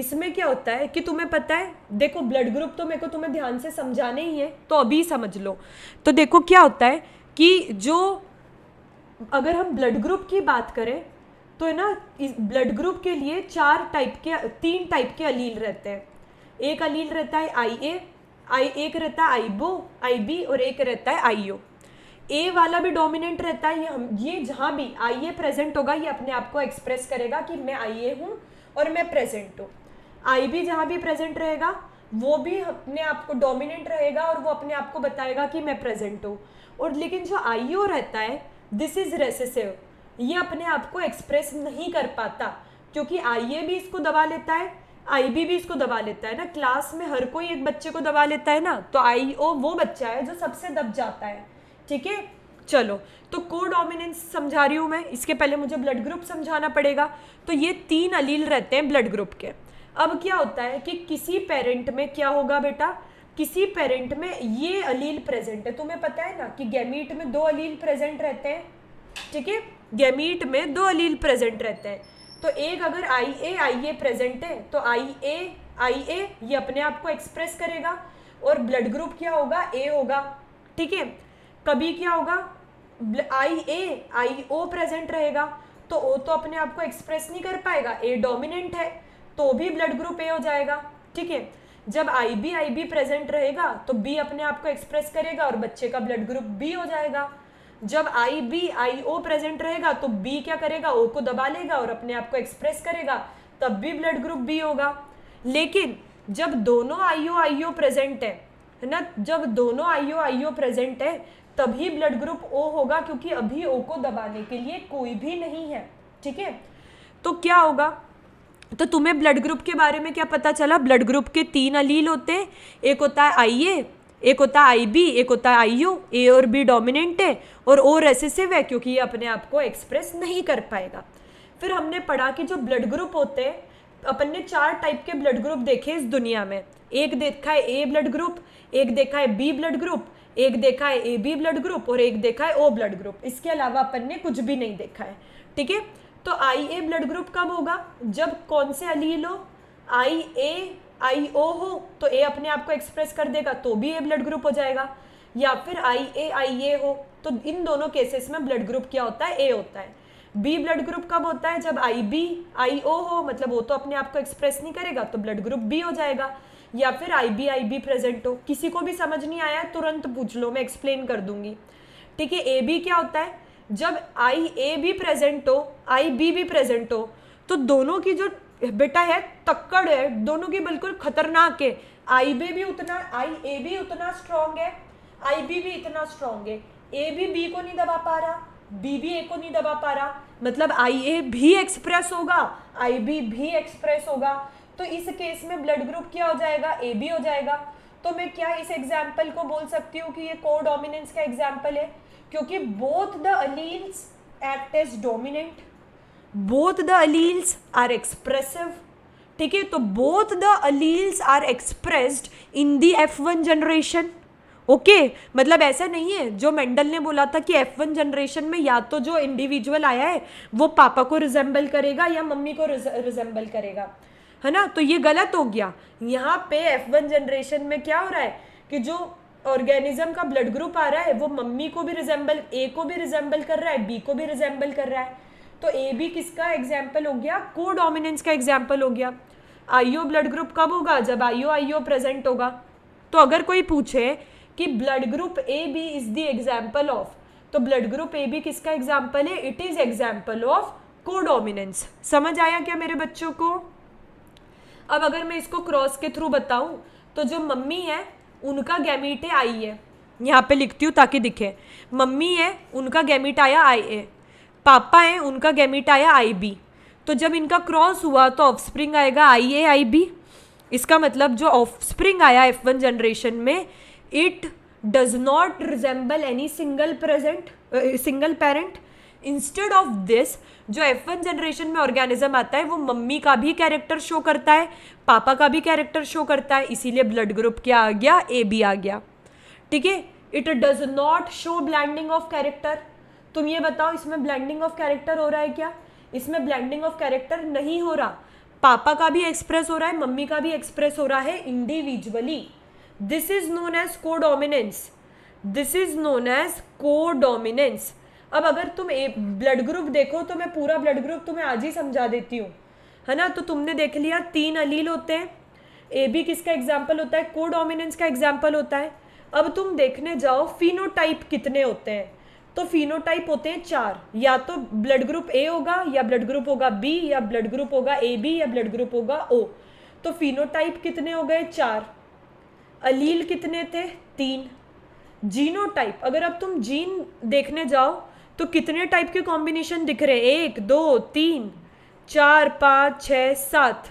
इसमें क्या होता है कि तुम्हें पता है देखो ब्लड ग्रुप तो मेरे को तुम्हें ध्यान से समझाने ही है तो अभी समझ लो तो देखो क्या होता है कि जो अगर हम ब्लड ग्रुप की बात करें तो है ना इस ब्लड ग्रुप के लिए चार टाइप के तीन टाइप के अलील रहते हैं एक अलील रहता है आई ए आई एक रहता है आईबो बी और एक रहता है आईओ ए वाला भी डोमिनेंट रहता है ये हम ये जहाँ भी आई ए प्रेजेंट होगा ये अपने आप को एक्सप्रेस करेगा कि मैं आई ए हूँ और मैं प्रेजेंट हूँ आई बी जहाँ भी प्रेजेंट रहेगा वो भी अपने आप को डोमिनेंट रहेगा और वो अपने आप को बताएगा कि मैं प्रेजेंट हूँ और लेकिन जो आई ओ रहता है दिस इज़ रेसेसिव ये अपने आप को एक्सप्रेस नहीं कर पाता क्योंकि आई ए भी इसको दबा लेता है आईबी भी इसको दबा लेता है ना क्लास में हर कोई एक बच्चे को दबा लेता है ना तो आई ओ वो बच्चा है जो सबसे दब जाता है ठीक है चलो तो को डोमिनेंस समझा रही हूँ मैं इसके पहले मुझे ब्लड ग्रुप समझाना पड़ेगा तो ये तीन अलील रहते हैं ब्लड ग्रुप के अब क्या होता है कि किसी पेरेंट में क्या होगा बेटा किसी पेरेंट में ये अलील प्रेजेंट है तुम्हें पता है ना कि गैमीट में दो अलील प्रेजेंट रहते हैं ठीक है गैमीट में दो अलील प्रेजेंट रहते हैं तो एक अगर आई ए आई ए प्रेजेंट है तो आई ए आई ए ये अपने आप को एक्सप्रेस करेगा और ब्लड ग्रुप क्या होगा ए होगा ठीक है कभी क्या होगा आई ए आई ओ प्रेजेंट रहेगा तो ओ तो अपने आप को एक्सप्रेस नहीं कर पाएगा ए डोमिनेंट है तो भी ब्लड ग्रुप ए हो जाएगा ठीक है जब I B I B present रहेगा तो बी अपने आप को एक्सप्रेस करेगा और बच्चे का ब्लड ग्रुप बी हो जाएगा जब I B I O present रहेगा तो बी क्या करेगा ओ को दबा लेगा और अपने आप को एक्सप्रेस करेगा तब भी ब्लड ग्रुप बी होगा लेकिन जब दोनों आईओ आईओ प्रेजेंट है ना जब दोनों आई ओ प्रेजेंट है तभी ब्लड ग्रुप ओ होगा क्योंकि अभी ओ को दबाने के लिए कोई भी नहीं है ठीक है तो क्या होगा तो तुम्हें ब्लड ग्रुप के बारे में क्या पता चला ब्लड ग्रुप के तीन अलील होते हैं एक होता है आई ए एक होता आई बी एक होता आई यू ए और बी डोमिनेंट है और ओ रेसेसिव है क्योंकि ये अपने आप को एक्सप्रेस नहीं कर पाएगा फिर हमने पढ़ा कि जो ब्लड ग्रुप होते हैं अपन ने चार टाइप के ब्लड ग्रुप देखे इस दुनिया में एक देखा है ए ब्लड ग्रुप एक देखा है बी ब्लड ग्रुप एक देखा है ए बी ब्लड ग्रुप और एक देखा है ओ ब्लड ग्रुप इसके अलावा अपन ने कुछ भी नहीं देखा है ठीक है तो आई ए ब्लड ग्रुप कब होगा जब कौन से अलील हो आई ए आई ओ हो तो ए अपने आप को एक्सप्रेस कर देगा तो भी ए ब्लड ग्रुप हो जाएगा या फिर आई ए आई ए हो तो इन दोनों केसेस में ब्लड ग्रुप क्या होता है ए होता है बी ब्लड ग्रुप कब होता है जब आई बी आई ओ हो मतलब वो तो अपने आप को एक्सप्रेस नहीं करेगा तो ब्लड ग्रुप बी हो जाएगा या फिर I B I B present हो किसी को भी समझ नहीं आया तुरंत पूछ लो मैं एक्सप्लेन कर दूंगी ठीक है ए बी क्या होता है जब आई ए भी प्रेजेंट हो आई बी भी प्रेजेंट हो तो दोनों की जो बेटा है तक्कड़ है दोनों की बिल्कुल खतरनाक है आई बे भी उतना आई ए भी उतना स्ट्रांग है आई बी भी इतना स्ट्रांग है ए भी बी को नहीं दबा पा रहा बी भी ए को नहीं दबा पा रहा मतलब आई ए भी एक्सप्रेस होगा आई बी भी एक्सप्रेस होगा तो इस केस में ब्लड ग्रुप क्या हो जाएगा ए बी हो जाएगा तो मैं क्या इस एग्जाम्पल को बोल सकती हूँ कि ये कोडोमिनेंस का एग्जाम्पल है क्योंकि both the alleles act as dominant both the alleles are expressive ठीक है तो both the alleles are expressed in the F one generation okay मतलब ऐसा नहीं है जो मेंडल ने बोला था कि एफ वन जनरेशन में या तो जो इंडिविजुअल आया है वो पापा को रिजेंबल करेगा या मम्मी को रिजेंबल करेगा है ना तो ये गलत हो गया यहाँ पे एफ वन जनरेशन में क्या हो रहा है कि जो ऑर्गेनिज्म का ब्लड ग्रुप आ रहा है वो मम्मी को भी रिजेंबल ए को भी रिजेंबल कर रहा है बी को भी रिजेंबल कर रहा है तो ए बी किसका एग्जाम्पल हो गया को डोमिनेंस का एग्जाम्पल हो गया आईओ ब्लड ग्रुप कब होगा जब आईओ आईओ प्रेजेंट होगा तो अगर कोई पूछे कि blood group A B is the example of तो ब्लड ग्रुप ए बी किसका एग्जाम्पल है it is example of codominance समझ आया क्या मेरे बच्चों को अब अगर मैं इसको क्रॉस के थ्रू बताऊं तो जो मम्मी है उनका गैमीट है आई है यहाँ पे लिखती हूँ ताकि दिखे मम्मी है उनका गैमिट आया आई ए पापा हैं उनका गैमिट आया आई बी तो जब इनका क्रॉस हुआ तो ऑफस्प्रिंग आएगा आई ए आई बी इसका मतलब जो ऑफस्प्रिंग आया एफ वन जनरेशन में it does not resemble any single present single parent instead of this जो एफ वन जनरेशन में ऑर्गेनिज्म आता है वो मम्मी का भी कैरेक्टर शो करता है पापा का भी कैरेक्टर शो करता है इसीलिए ब्लड ग्रुप क्या आ गया ए बी आ गया ठीक है it does not show blending of character तुम ये बताओ इसमें ब्लेंडिंग ऑफ कैरेक्टर हो रहा है क्या इसमें ब्लेंडिंग ऑफ कैरेक्टर नहीं हो रहा पापा का भी एक्सप्रेस हो रहा है मम्मी का भी एक्सप्रेस हो रहा है individually this is known as codominance this is known as codominance अब अगर तुम एक ब्लड ग्रुप देखो तो मैं पूरा ब्लड ग्रुप तुम्हें आज ही समझा देती हूँ है ना तो तुमने देख लिया तीन अलील होते हैं ए बी किसका एग्जाम्पल होता है को डोमिनेंस का एग्जाम्पल होता है अब तुम देखने जाओ फिनोटाइप कितने होते हैं तो फिनोटाइप होते हैं चार या तो ब्लड ग्रुप ए होगा या ब्लड ग्रुप होगा बी या ब्लड ग्रुप होगा ए बी या ब्लड ग्रुप होगा ओ तो फिनोटाइप कितने हो गए चार अलील कितने थे तीन जीनोटाइप अगर अब तुम जीन देखने जाओ तो कितने टाइप के कॉम्बिनेशन दिख रहे हैं एक दो तीन चार पाँच छ सात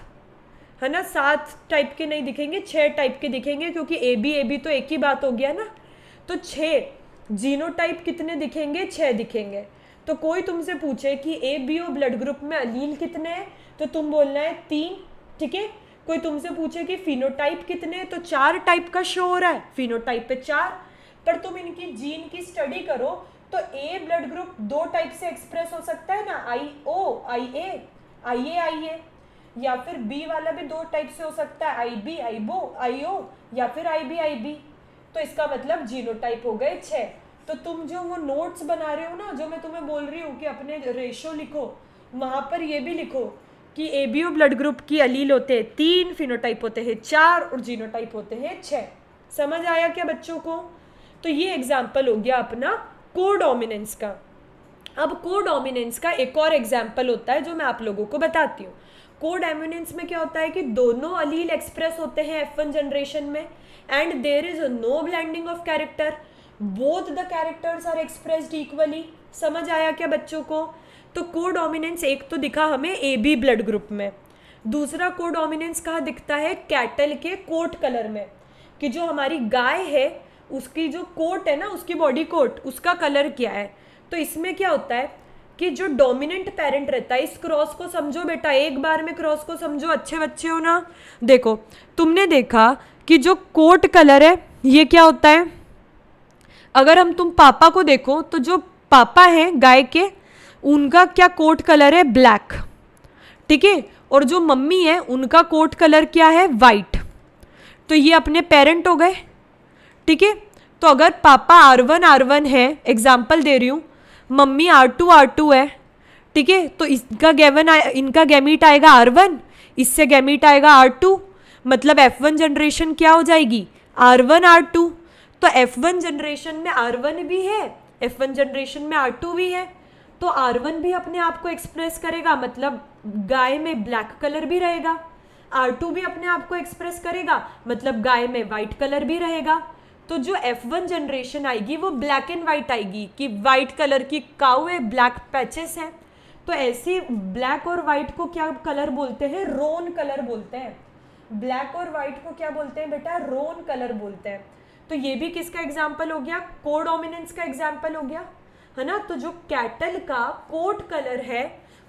है ना सात टाइप के नहीं दिखेंगे छः टाइप के दिखेंगे क्योंकि ए बी ए बी तो एक ही बात हो गया ना तो छः जीनोटाइप कितने दिखेंगे छः दिखेंगे तो कोई तुमसे पूछे कि A B O blood group में अलील कितने हैं तो तुम बोलना है तीन ठीक है कोई तुमसे पूछे कि फिनोटाइप कितने हैं तो चार टाइप का शो हो रहा है फिनोटाइप पे चार पर तुम इनकी जीन की स्टडी करो तो ए ब्लड ग्रुप दो टाइप से एक्सप्रेस हो सकता है ना आई ओ आई ए आई ए आई ए या फिर बी वाला भी दो टाइप से हो सकता है आई बी आई बो आई ओ या फिर आई बी आई बी तो इसका मतलब जीनोटाइप हो गए छः तो तुम जो वो नोट्स बना रहे हो ना जो मैं तुम्हें बोल रही हूँ कि अपने रेशो लिखो वहाँ पर ये भी लिखो कि A B O blood group की अलील होते हैं तीन फिनोटाइप होते हैं चार और जीनोटाइप होते हैं छः समझ आया क्या बच्चों को तो ये एग्जाम्पल हो गया अपना को डोमिनेंस का अब को डोमिनेंस का एक और एग्जाम्पल होता है जो मैं आप लोगों को बताती हूँ को डोमिनेंस में क्या होता है कि दोनों अलील एक्सप्रेस होते हैं एफ वन जनरेशन में and there is no blending of character both the characters are expressed equally समझ आया क्या बच्चों को तो को डोमिनेंस एक तो दिखा हमें ए बी ब्लड ग्रुप में दूसरा को डोमिनेंस कहाँ दिखता है कैटल के कोट कलर में कि जो हमारी गाय है उसकी जो कोट है ना उसकी बॉडी कोट उसका कलर क्या है तो इसमें क्या होता है कि जो डोमिनेंट पेरेंट रहता है इस क्रॉस को समझो बेटा एक बार में क्रॉस को समझो अच्छे बच्चे हो ना देखो तुमने देखा कि जो कोट कलर है ये क्या होता है अगर हम तुम पापा को देखो तो जो पापा हैं गाय के उनका क्या कोट कलर है ब्लैक ठीक है और जो मम्मी है उनका कोट कलर क्या है वाइट तो ये अपने पेरेंट हो गए ठीक है तो अगर पापा आर वन आर वन है एग्जाम्पल दे रही हूँ मम्मी आर टू आर टू है ठीक है तो इसका गेवन इनका गैमिट आएगा आर वन इससे गैमिट आएगा आर टू मतलब एफ वन जनरेशन क्या हो जाएगी आर वन आर टू तो एफ वन जनरेशन में आर वन भी है एफ वन जनरेशन में आर टू भी है तो आर वन भी अपने आप को एक्सप्रेस करेगा मतलब गाय में ब्लैक कलर भी रहेगा आर टू भी अपने आप को एक्सप्रेस करेगा मतलब गाय में वाइट कलर भी रहेगा तो जो F1 जनरेशन आएगी वो ब्लैक एंड वाइट आएगी कि वाइट कलर की काउ है ब्लैक पैचेस हैं तो ऐसे ब्लैक और वाइट को क्या कलर बोलते हैं रोन कलर बोलते हैं ब्लैक और वाइट को क्या बोलते हैं बेटा रोन कलर बोलते हैं तो ये भी किसका एग्जाम्पल हो गया कोडोमिनेंस का एग्जाम्पल हो गया है ना तो जो कैटल का कोट कलर है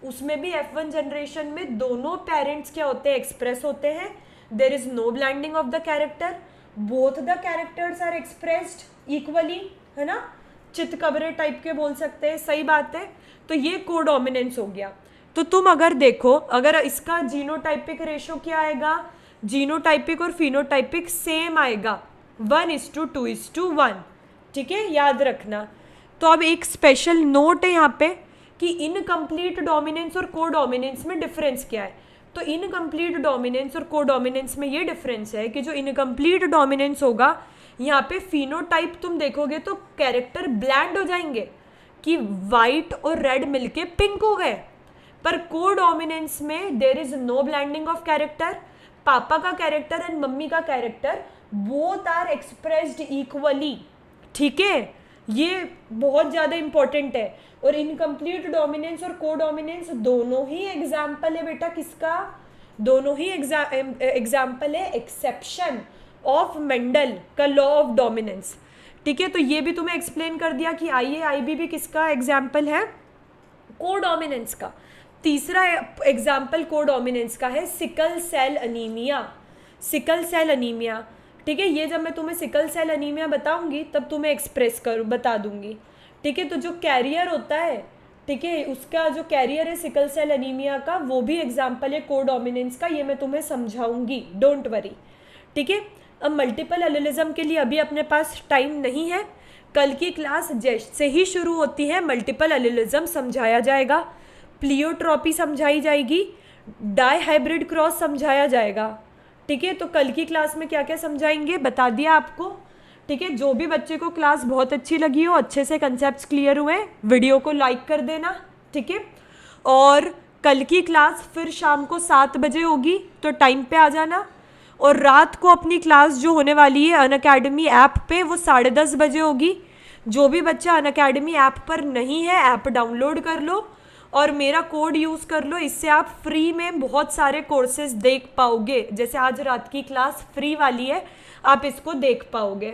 उसमें भी एफ वन जनरेशन में दोनों पेरेंट्स क्या होते हैं एक्सप्रेस होते हैं there is no blending of the character both the characters are expressed equally है ना चितकबरे टाइप के बोल सकते हैं सही बात है तो ये कोडोमिनेंस हो गया तो तुम अगर देखो अगर इसका जीनोटाइपिक रेशो क्या आएगा जीनोटाइपिक और फिनोटाइपिक सेम आएगा one is to two is to to ठीक है याद रखना तो अब एक स्पेशल नोट है यहाँ पे कि इनकम्प्लीट डोमिनेंस और को डोमिनेंस में डिफरेंस क्या है तो इनकम्प्लीट डोमिनेंस और को डोमिनेंस में ये डिफरेंस है कि जो इनकम्प्लीट डोमिनेंस होगा यहाँ पे फिनोटाइप तुम देखोगे तो कैरेक्टर ब्लैंड हो जाएंगे कि वाइट और रेड मिलके पिंक हो गए पर को डोमिनेंस में there is no blending of character पापा का कैरेक्टर एंड मम्मी का character both are expressed equally ठीक है ये बहुत ज़्यादा इंपॉर्टेंट है और इनकम्प्लीट डोमिनेंस और को डोमिनेंस दोनों ही एग्जाम्पल है बेटा किसका दोनों ही एग्जाम्पल है एक्सेप्शन ऑफ मेंडल का लॉ ऑफ डोमिनेंस ठीक है तो ये भी तुम्हें एक्सप्लेन कर दिया कि आई ए आई बी भी किसका एग्जाम्पल है को डोमिनेंस का तीसरा एग्जाम्पल को डोमिनेंस का है sickle cell anaemia sickle cell anaemia ठीक है ये जब मैं तुम्हें सिकल सेल अनीमिया बताऊंगी तब तुम्हें एक्सप्रेस करूँ बता दूंगी ठीक है तो जो कैरियर होता है ठीक है उसका जो कैरियर है सिकल सेल अनीमिया का वो भी एग्जाम्पल है को डोमिनेंस का ये मैं तुम्हें समझाऊंगी डोंट वरी ठीक है अब मल्टीपल एलिज्म के लिए अभी अपने पास टाइम नहीं है कल की क्लास जैश से ही शुरू होती है मल्टीपल एलिज्म समझाया जाएगा प्लियोट्रॉपी समझाई जाएगी डाई हाइब्रिड क्रॉस समझाया जाएगा ठीक है तो कल की क्लास में क्या क्या समझाएंगे बता दिया आपको ठीक है जो भी बच्चे को क्लास बहुत अच्छी लगी हो अच्छे से कंसेप्ट क्लियर हुए वीडियो को लाइक कर देना ठीक है और कल की क्लास फिर शाम को सात बजे होगी तो टाइम पे आ जाना और रात को अपनी क्लास जो होने वाली है अन अकेडमी ऐप पर वो साढ़े दस बजे होगी जो भी बच्चा अन अकेडमी ऐप पर नहीं है ऐप डाउनलोड कर लो और मेरा कोड यूज़ कर लो इससे आप फ्री में बहुत सारे कोर्सेज देख पाओगे जैसे आज रात की क्लास फ्री वाली है आप इसको देख पाओगे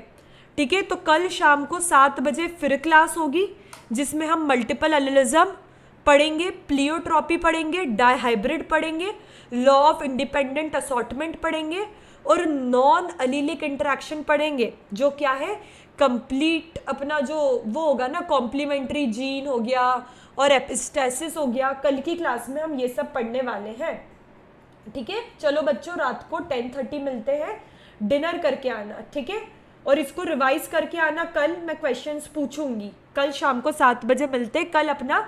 ठीक है तो कल शाम को सात बजे फिर क्लास होगी जिसमें हम मल्टीपल एलिज्म पढ़ेंगे प्लियोट्रॉपी पढ़ेंगे डाईहाइब्रिड पढ़ेंगे लॉ ऑफ इंडिपेंडेंट असॉटमेंट पढ़ेंगे और नॉन अलीलिक इंटरेक्शन पढ़ेंगे जो क्या है कंप्लीट अपना जो वो होगा ना कॉम्प्लीमेंट्री जीन हो गया और एपिस्टेसिस हो गया कल की क्लास में हम ये सब पढ़ने वाले हैं ठीक है चलो बच्चों रात को टेन थर्टी मिलते हैं डिनर करके आना ठीक है और इसको रिवाइज करके आना कल मैं क्वेश्चंस पूछूंगी कल शाम को सात बजे मिलते कल अपना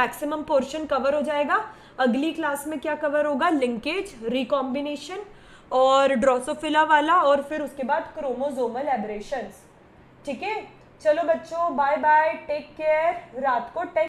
मैक्सिमम पोर्शन कवर हो जाएगा अगली क्लास में क्या कवर होगा लिंकेज रिकॉम्बिनेशन और ड्रोसोफिला वाला और फिर उसके बाद क्रोमोजोमल एबरेशन ठीक है चलो बच्चों बाय बाय टेक केयर रात को टेक